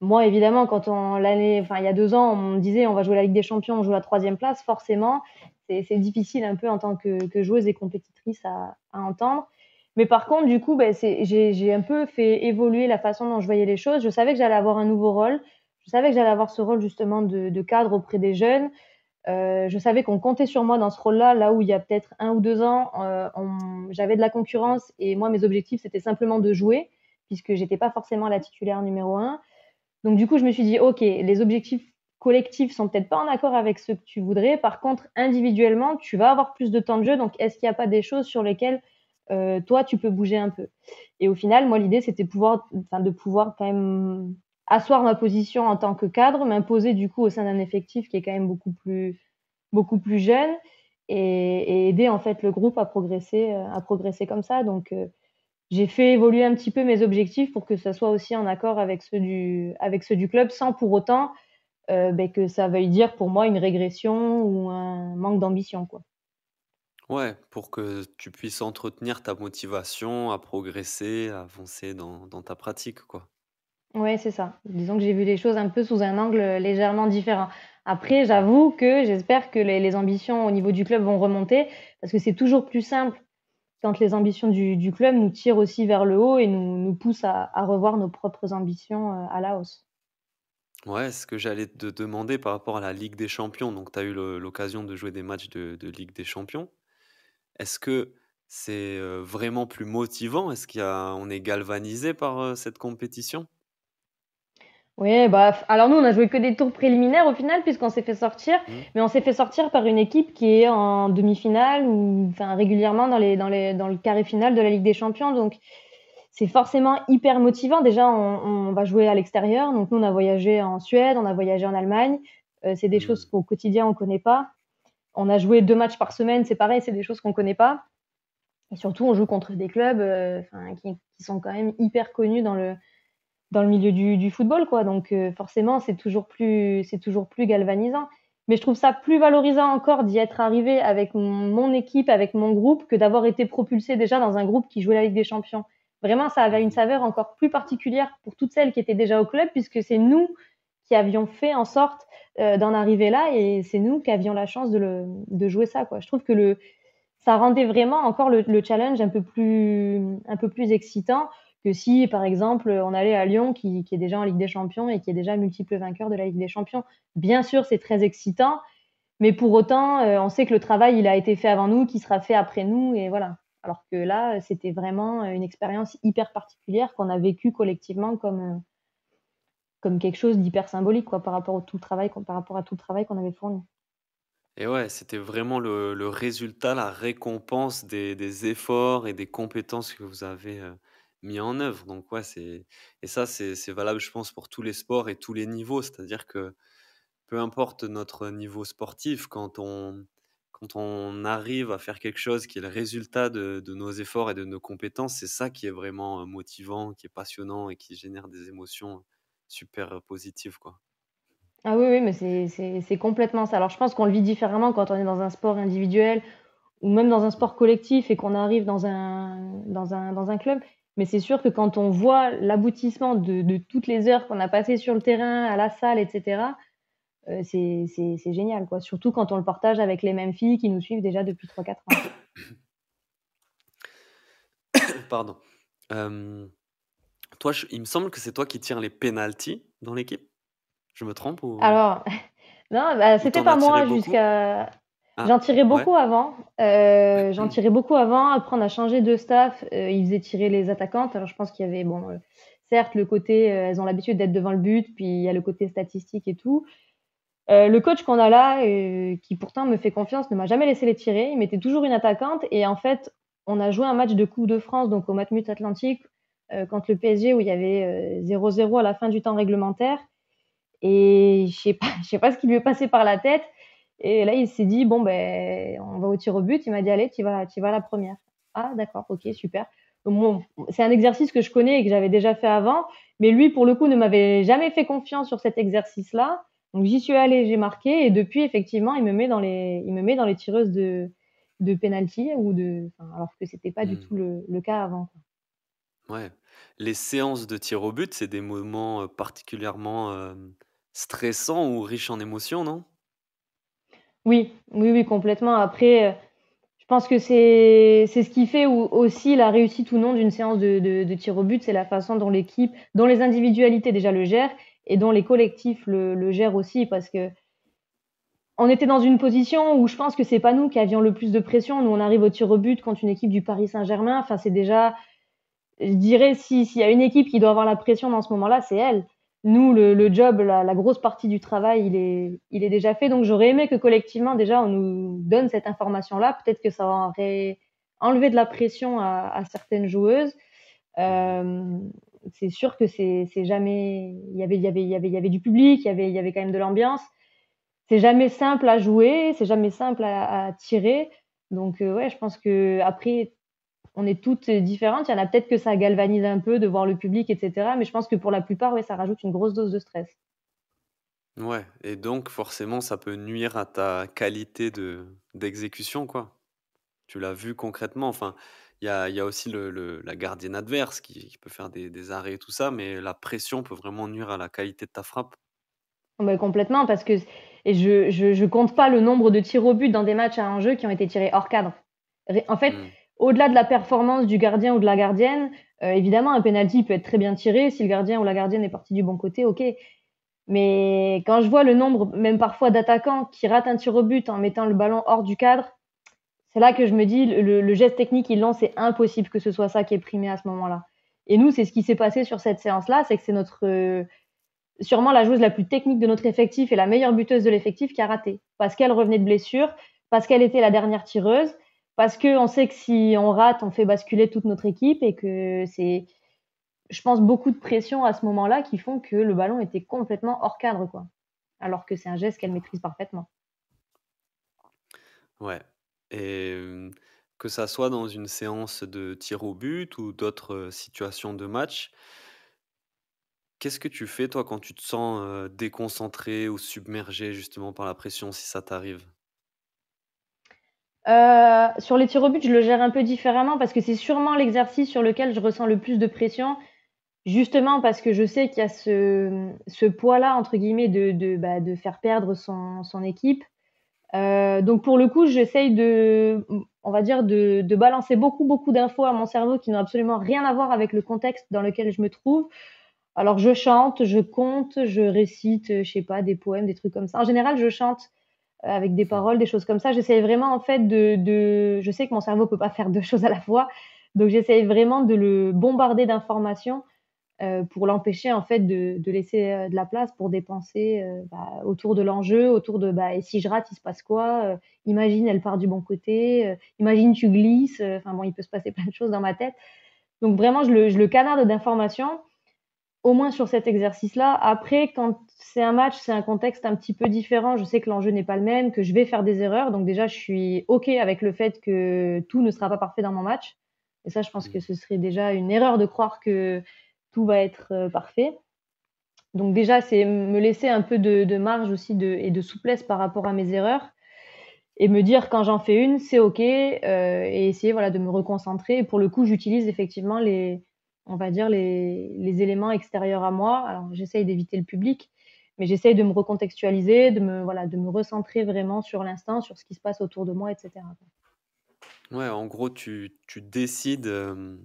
Moi, évidemment, quand l'année, il y a deux ans, on me disait on va jouer la Ligue des Champions, on joue la troisième place. Forcément, c'est difficile un peu en tant que, joueuse et compétitrice à entendre. Mais par contre, du coup, ben, j'ai un peu fait évoluer la façon dont je voyais les choses. Je savais que j'allais avoir un nouveau rôle. Je savais que j'allais avoir ce rôle justement de, cadre auprès des jeunes. Euh, je savais qu'on comptait sur moi dans ce rôle-là, là où il y a peut-être un ou deux ans, euh, j'avais de la concurrence et moi, mes objectifs, c'était simplement de jouer, puisque j'étais pas forcément la titulaire numéro un. Donc du coup, je me suis dit, ok, les objectifs collectifs sont peut-être pas en accord avec ce que tu voudrais. Par contre, individuellement, tu vas avoir plus de temps de jeu. Donc, est-ce qu'il n'y a pas des choses sur lesquelles euh, toi, tu peux bouger un peu. Et au final, moi, l'idée, c'était pouvoir, de pouvoir quand même asseoir ma position en tant que cadre, m'imposer du coup au sein d'un effectif qui est quand même beaucoup plus, jeune et, aider en fait le groupe à progresser, euh, à progresser comme ça. Donc, euh, j'ai fait évoluer un petit peu mes objectifs pour que ça soit aussi en accord avec ceux du, club, sans pour autant ben, que ça veuille dire pour moi une régression ou un manque d'ambition, quoi. Ouais, pour que tu puisses entretenir ta motivation à progresser, à avancer dans, ta pratique, quoi. Ouais, c'est ça. Disons que j'ai vu les choses un peu sous un angle euh, légèrement différent. Après, j'avoue que j'espère que les, ambitions au niveau du club vont remonter parce que c'est toujours plus simple quand les ambitions du, du club nous tirent aussi vers le haut et nous, nous poussent à, revoir nos propres ambitions euh, à la hausse. Ouais, ce que j'allais te demander par rapport à la Ligue des Champions. Donc, tu as eu l'occasion de jouer des matchs de Ligue des Champions. Est-ce que c'est euh, vraiment plus motivant Est-ce qu'on est galvanisé par euh, cette compétition oui, bah, alors nous, on a joué que des tours préliminaires au final, puisqu'on s'est fait sortir. Mmh. Mais on s'est fait sortir par une équipe qui est en demi-finale ou enfin, régulièrement dans, le carré final de la Ligue des Champions. Donc, c'est forcément hyper motivant. Déjà, on, va jouer à l'extérieur. Donc, nous, on a voyagé en Suède, on a voyagé en Allemagne. Euh, c'est des mmh. choses qu'au quotidien, on ne connaît pas on a joué deux matchs par semaine, c'est pareil, c'est des choses qu'on connaît pas. Et surtout, on joue contre des clubs euh, qui, sont quand même hyper connus dans le, dans le milieu du, football. Quoi. Donc euh, forcément, c'est toujours, plus, c'est toujours plus galvanisant. Mais je trouve ça plus valorisant encore d'y être arrivé avec mon équipe, avec mon groupe, que d'avoir été propulsé déjà dans un groupe qui jouait la Ligue des Champions. Vraiment, ça avait une saveur encore plus particulière pour toutes celles qui étaient déjà au club, puisque c'est nous avions fait en sorte euh, d'en arriver là et c'est nous qui avions la chance de, jouer ça. Quoi. Je trouve que le, ça rendait vraiment encore le, challenge un peu, plus, un peu plus excitant que si, par exemple, on allait à Lyon qui, est déjà en Ligue des Champions et qui est déjà multiple vainqueur de la Ligue des Champions. Bien sûr, c'est très excitant, mais pour autant, euh, on sait que le travail, il a été fait avant nous, qui sera fait après nous, et voilà. Alors que là, c'était vraiment une expérience hyper particulière qu'on a vécue collectivement comme, euh, comme quelque chose d'hyper symbolique quoi, par, rapport au tout travail, par rapport à tout le travail qu'on avait fourni. Et ouais, c'était vraiment le, résultat, la récompense des, efforts et des compétences que vous avez euh, mis en œuvre. Donc ouais, c'est et ça c'est valable, je pense, pour tous les sports et tous les niveaux. C'est-à-dire que peu importe notre niveau sportif, quand on quand on arrive à faire quelque chose qui est le résultat de, de nos efforts et de nos compétences, c'est ça qui est vraiment euh, motivant, qui est passionnant et qui génère des émotions super euh, positif quoi. Ah oui, oui, mais c'est complètement ça. Alors, je pense qu'on le vit différemment quand on est dans un sport individuel ou même dans un sport collectif et qu'on arrive dans un, un, dans un club. Mais c'est sûr que quand on voit l'aboutissement de, toutes les heures qu'on a passées sur le terrain, à la salle, etc., euh, c'est génial. Quoi. Surtout quand on le partage avec les mêmes filles qui nous suivent déjà depuis 3-4 ans. (coughs) Pardon. Euh, il me semble que c'est toi qui tires les pénalties dans l'équipe. Je me trompe ou... Alors, (laughs) non, bah, c'était pas moi jusqu'à. Ah, j'en tirais beaucoup avant. Euh, j'en tirais beaucoup avant. Après, on a changé de staff. Euh, ils faisaient tirer les attaquantes. Alors, je pense qu'il y avait, bon, euh, certes, le côté, elles ont l'habitude d'être devant le but, puis il y a le côté statistique et tout. le coach qu'on a là, qui pourtant me fait confiance, ne m'a jamais laissé les tirer. Il mettait toujours une attaquante. Et en fait, on a joué un match de Coupe de France, donc au Matmut Atlantique contre euh, le PSG où il y avait 0-0 euh, à la fin du temps réglementaire. Et je sais pas, sais pas ce qui lui est passé par la tête. Et là, il s'est dit bon ben, on va au tir au but. Il m'a dit allez, tu vas, tu vas la première. Ah d'accord, ok, super. bon, c'est un exercice que je connais et que j'avais déjà fait avant, mais lui pour le coup ne m'avait jamais fait confiance sur cet exercice-là. Donc j'y suis allée, j'ai marqué et depuis effectivement, il me met dans les, il me met dans les tireuses de de penalty ou de, alors que c'était pas du hmm. tout le, le cas avant. Quoi. Ouais. Les séances de tir au but, c'est des moments particulièrement stressants ou riches en émotions, non Oui, oui, oui, complètement. Après, je pense que c'est ce qui fait aussi la réussite ou non d'une séance de, tir au but, c'est la façon dont l'équipe, dont les individualités déjà le gèrent et dont les collectifs le, gèrent aussi, parce que on était dans une position où je pense que c'est pas nous qui avions le plus de pression. Nous, on arrive au tir au but quand une équipe du Paris Saint-Germain. Enfin, c'est déjà je dirais, s'il y a une équipe qui doit avoir la pression dans ce moment-là, c'est elle. Nous, le, job, la, grosse partie du travail, il est, il est déjà fait. Donc, j'aurais aimé que collectivement, déjà, on nous donne cette information-là. Peut-être que ça aurait enlevé de la pression à, certaines joueuses. Euh, c'est sûr que c'est jamais. Il y avait, il y avait, il y avait, il y avait du public, il y avait, il y avait quand même de l'ambiance. C'est jamais simple à jouer, c'est jamais simple à, tirer. Donc, euh, ouais, je pense que après, on est toutes différentes. Il y en a peut-être que ça galvanise un peu de voir le public, etc. Mais je pense que pour la plupart, oui, ça rajoute une grosse dose de stress. Ouais, et donc forcément, ça peut nuire à ta qualité de d'exécution, quoi. Tu l'as vu concrètement. Enfin, il y a, aussi le, la gardienne adverse qui, peut faire des, arrêts et tout ça, mais la pression peut vraiment nuire à la qualité de ta frappe. Oh, mais complètement, parce que et je, je, compte pas le nombre de tirs au but dans des matchs à un jeu qui ont été tirés hors cadre. En fait, hmm au-delà de la performance du gardien ou de la gardienne, euh, évidemment, un penalty peut être très bien tiré si le gardien ou la gardienne est parti du bon côté, ok. Mais quand je vois le nombre, même parfois d'attaquants qui ratent un tir au but en mettant le ballon hors du cadre, c'est là que je me dis le, geste technique qu'ils l'ont, c'est impossible que ce soit ça qui est primé à ce moment-là. Et nous, c'est ce qui s'est passé sur cette séance-là, c'est que c'est notre euh, sûrement la joueuse la plus technique de notre effectif et la meilleure buteuse de l'effectif qui a raté parce qu'elle revenait de blessure, parce qu'elle était la dernière tireuse parce que on sait que si on rate, on fait basculer toute notre équipe et que c'est, je pense, beaucoup de pression à ce moment-là qui font que le ballon était complètement hors cadre, quoi. Alors que c'est un geste qu'elle maîtrise parfaitement. Ouais. Et euh, que ça soit dans une séance de tir au but ou d'autres euh, situations de match, qu'est-ce que tu fais toi quand tu te sens euh, déconcentré ou submergé justement par la pression si ça t'arrive euh, sur les tirs au but, je le gère un peu différemment parce que c'est sûrement l'exercice sur lequel je ressens le plus de pression, justement parce que je sais qu'il y a ce, ce poids-là, entre guillemets, de, bah, faire perdre son, équipe. Euh, donc pour le coup, j'essaye de, on va dire, de balancer beaucoup, beaucoup d'infos à mon cerveau qui n'ont absolument rien à voir avec le contexte dans lequel je me trouve. Alors je chante, je compte, je récite, euh, je sais pas, des poèmes, des trucs comme ça. En général, je chante euh, avec des paroles, des choses comme ça. J'essayais vraiment en fait de, je sais que mon cerveau peut pas faire deux (laughs) choses à la fois, donc j'essayais vraiment de le bombarder d'informations euh, pour l'empêcher en fait de, laisser euh, de la place pour des pensées bah, autour de l'enjeu, autour de bah, et si je rate, il se passe quoi Imagine elle part du bon côté, imagine tu glisses. Enfin bon, il peut se passer (laughs) plein de choses dans ma tête. Donc vraiment, le, je le canarde d'informations au moins sur cet exercice-là. Après, quand c'est un match, c'est un contexte un petit peu différent. Je sais que l'enjeu n'est pas le même, que je vais faire des erreurs. Donc déjà, je suis OK avec le fait que tout ne sera pas parfait dans mon match. Et ça, je pense que ce serait déjà une erreur de croire que tout va être euh, parfait. Donc déjà, c'est me laisser un peu de, marge aussi et de souplesse par rapport à mes erreurs. Et me dire quand j'en fais une, c'est OK. Euh, et essayer voilà, de me reconcentrer. Et pour le coup, j'utilise effectivement les, on va dire, les, éléments extérieurs à moi. Alors, j'essaye d'éviter le public, mais j'essaye de me recontextualiser, de me, voilà, de me recentrer vraiment sur l'instant, sur ce qui se passe autour de moi, etc. Ouais, en gros, tu, décides euh,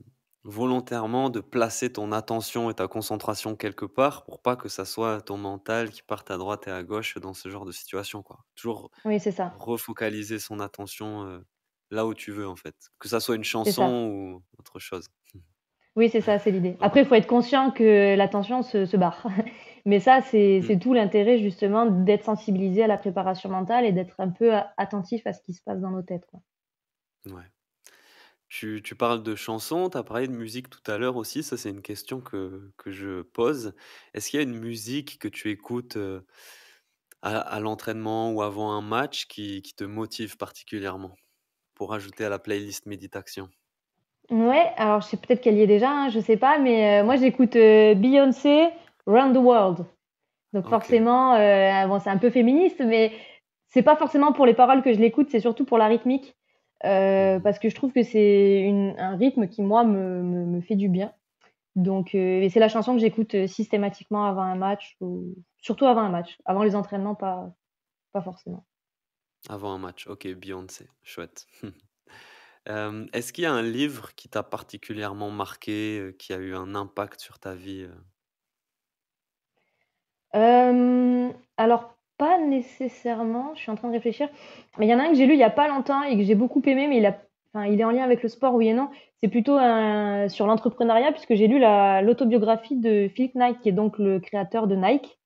volontairement de placer ton attention et ta concentration quelque part pour pas que ça soit ton mental qui parte à droite et à gauche dans ce genre de situation, quoi. Toujours oui, c'est ça. refocaliser son attention euh, là où tu veux, en fait. Que ça soit une chanson ou autre chose. Oui, c'est ça, c'est l'idée. Après, il faut être conscient que l'attention se, se barre. (laughs) Mais ça, mm. c'est tout l'intérêt justement d'être sensibilisé à la préparation mentale et d'être un peu attentif à ce qui se passe dans nos têtes. Quoi. Tu, parles de chansons, tu as parlé de musique tout à l'heure aussi, ça c'est une question que, je pose. Est-ce qu'il y a une musique que tu écoutes euh, à, l'entraînement ou avant un match qui, qui te motive particulièrement pour ajouter à la playlist méditation Ouais, alors je sais peut-être qu'elle y est déjà, hein, je sais pas, mais euh, moi j'écoute euh, Beyoncé Round the World. Donc forcément, euh, c'est un peu féministe, mais c'est pas forcément pour les paroles que je l'écoute, c'est surtout pour la rythmique, euh, mhm. parce que je trouve que c'est un rythme qui moi me, me, fait du bien. Donc c'est la chanson que j'écoute systématiquement avant un match, ou surtout avant un match, avant les entraînements pas pas forcément. Avant un match, ok, Beyoncé, chouette. (laughs) Est-ce qu'il y a un livre qui t'a particulièrement marqué, qui a eu un impact sur ta vie alors, pas nécessairement, je suis en train de réfléchir. Mais il y en a un que j'ai lu il n'y a pas longtemps et que j'ai beaucoup aimé, mais il, est en lien avec le sport, oui et non. C'est plutôt sur l'entrepreneuriat, puisque j'ai lu l'autobiographie de Phil Knight, qui est donc le créateur de Nike.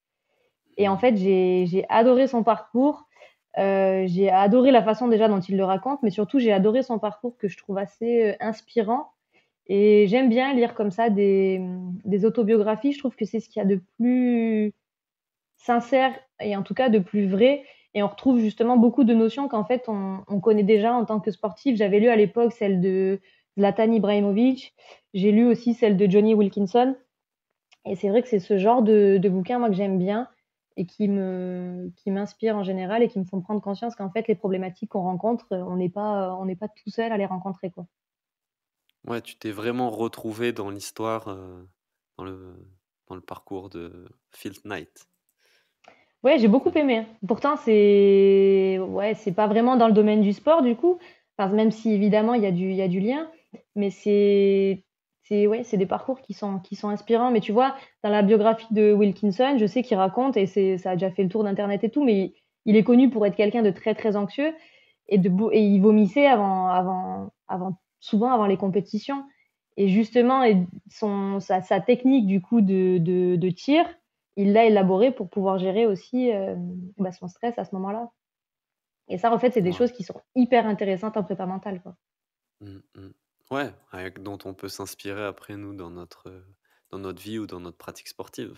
Et en mmh. fait, j'ai adoré son parcours. Euh, j'ai adoré la façon déjà dont il le raconte, mais surtout j'ai adoré son parcours que je trouve assez euh, inspirant. Et j'aime bien lire comme ça des, autobiographies. Je trouve que c'est ce qu'il y a de plus sincère et en tout cas de plus vrai. Et on retrouve justement beaucoup de notions qu'en fait on, connaît déjà en tant que sportif. J'avais lu à l'époque celle de Zlatan Ibrahimovic. J'ai lu aussi celle de Johnny Wilkinson. Et c'est vrai que c'est ce genre de, de bouquin moi que j'aime bien et qui me qui m'inspirent en général et qui me font prendre conscience qu'en fait les problématiques qu'on rencontre, euh, on n'est pas euh, on n'est pas tout seul à les rencontrer quoi. Ouais, tu t'es vraiment retrouvé dans l'histoire, euh, dans le dans le parcours de Field Knight. Ouais, j'ai beaucoup aimé. Pourtant, c'est ouais, c'est pas vraiment dans le domaine du sport du coup. Enfin, même si évidemment il y a du il y a du lien, mais c'est c'est ouais, c'est des parcours qui sont qui sont inspirants. Mais tu vois, dans la biographie de Wilkinson, je sais qu'il raconte et c'est ça a déjà fait le tour d'internet et tout, mais il est connu pour être quelqu'un de très très anxieux et de et il vomissait avant avant avant souvent avant les compétitions. Et justement, son sa, technique du coup de, de, tir, il l'a élaborée pour pouvoir gérer aussi euh, bah, son stress à ce moment-là. Et ça, en fait, c'est des choses qui sont hyper intéressantes en prépa mentale. Quoi. hum. Ouais, avec, dont on peut s'inspirer après nous dans notre, dans notre vie ou dans notre pratique sportive.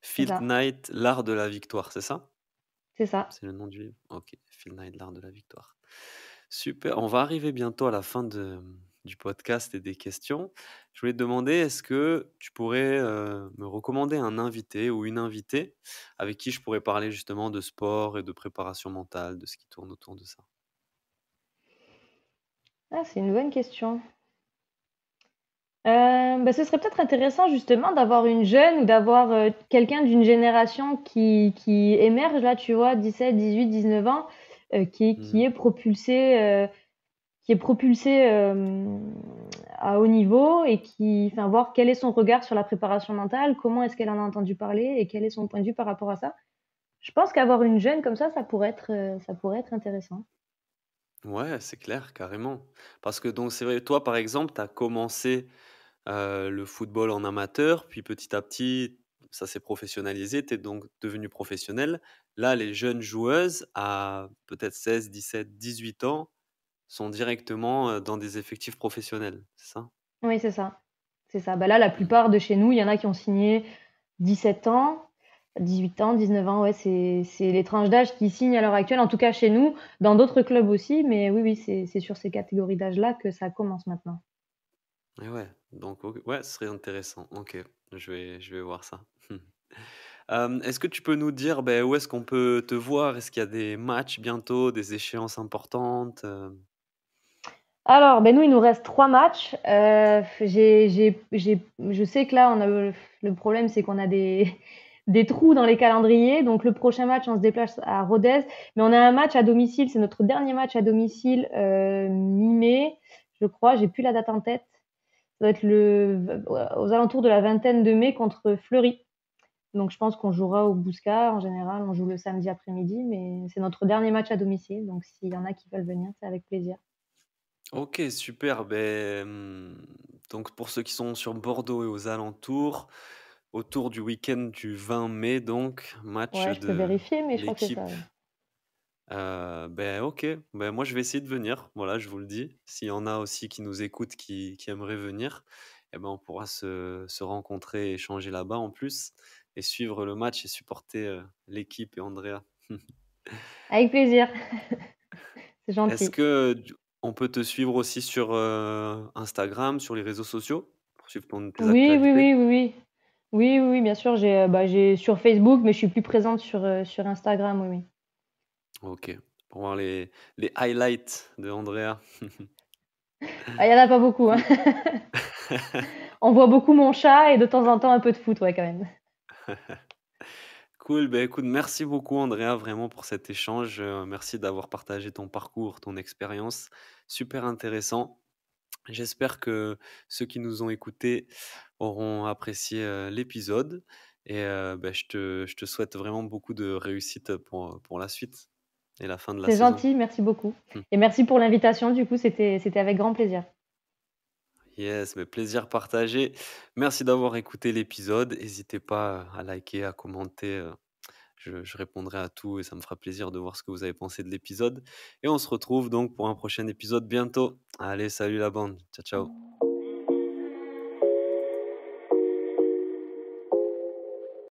Field Night, l'art de la victoire, c'est ça? c'est ça. C'est le nom du livre? Ok, Field Night, l'art de la victoire. Super, on va arriver bientôt à la fin de, mmh, du podcast et des questions. Je voulais te demander, est-ce que tu pourrais me recommander un invité ou une invitée avec qui je pourrais parler justement de sport et de préparation mentale, de ce qui tourne autour de ça? Ah, c'est une bonne question. Euh, ben, ce serait peut-être intéressant justement d'avoir une jeune ou d'avoir euh, quelqu'un d'une génération qui, qui, émerge, là tu vois, 17, 18, 19 ans, euh, qui, mhm. qui, est propulsé, qui est propulsé à haut niveau et qui, enfin, voir quel est son regard sur la préparation mentale, comment est-ce qu'elle en a entendu parler et quel est son point de vue par rapport à ça. Je pense qu'avoir une jeune comme ça, ça pourrait être, ça pourrait être intéressant. Ouais, c'est clair, carrément. Parce que donc c'est vrai, toi par exemple, tu as commencé euh, le football en amateur, puis petit à petit, ça s'est professionnalisé, tu es donc devenu professionnel. Là, les jeunes joueuses, à peut-être 16, 17, 18 ans, sont directement euh, dans des effectifs professionnels, c'est ça Oui, c'est ça. C'est ça. Bah, là, la plupart de chez nous, il y en a qui ont signé 17 ans, 18 ans, 19 ans, ouais, c'est les tranches d'âge qui signent à l'heure actuelle, en tout cas chez nous, dans d'autres clubs aussi, mais oui, oui, c'est sur ces catégories d'âge-là que ça commence maintenant ouais, donc ouais, ce serait intéressant. Ok, je vais, je vais voir ça. (laughs) Euh, est-ce que tu peux nous dire ben, où est-ce qu'on peut te voir Est-ce qu'il y a des matchs bientôt, des échéances importantes euh? alors, ben nous, il nous reste trois matchs. Euh, j'ai, j'ai, j'ai, je sais que là, on a, le problème, c'est qu'on a des, (laughs) des trous dans les calendriers. Donc, le prochain match, on se déplace à Rodez. Mais on a un match à domicile. C'est notre dernier match à domicile mi-mai, je crois. J'ai plus la date en tête doit être le, aux alentours de la vingtaine de mai contre Fleury. Donc je pense qu'on jouera au Bousca. En général, on joue le samedi après-midi, mais c'est notre dernier match à domicile. Donc s'il y en a qui veulent venir, c'est avec plaisir. Ok, super. Ben, donc pour ceux qui sont sur Bordeaux et aux alentours, autour du week-end du 20 mai, donc match de peux vérifier, mais je euh, ben ok, ben moi je vais essayer de venir, voilà, je vous le dis. S'il y en a aussi qui nous écoutent, qui, qui aimeraient venir, eh ben on pourra se, se rencontrer et échanger là-bas en plus, et suivre le match et supporter euh, l'équipe et Andrea. (laughs) Avec plaisir, (laughs) c'est gentil. Est-ce que on peut te suivre aussi sur euh, Instagram, sur les réseaux sociaux pour suivre ton, oui, oui, oui, oui, oui. Oui, bien sûr. J'ai bah, sur Facebook, mais je suis plus présente sur, sur Instagram, oui, oui. Ok, pour voir les, highlights de Andrea. Ah, il en a pas beaucoup. Hein. (laughs) On voit beaucoup mon chat et de temps en temps un peu de foot, ouais, quand même. (laughs) Cool, ben écoute, merci beaucoup Andrea vraiment pour cet échange. Euh, merci d'avoir partagé ton parcours, ton expérience. Super intéressant. J'espère que ceux qui nous ont écoutés auront apprécié euh, l'épisode et euh, ben, je, te, souhaite vraiment beaucoup de réussite pour la suite la fin de la C'est gentil, merci beaucoup. Hmm. Et merci pour l'invitation, du coup, c'était avec grand plaisir. Yes, mais plaisir partagé. Merci d'avoir écouté l'épisode. N'hésitez pas à liker, à commenter. Euh, je, répondrai à tout et ça me fera plaisir de voir ce que vous avez pensé de l'épisode. Et on se retrouve donc pour un prochain épisode bientôt. Allez, salut la bande. Ciao, ciao.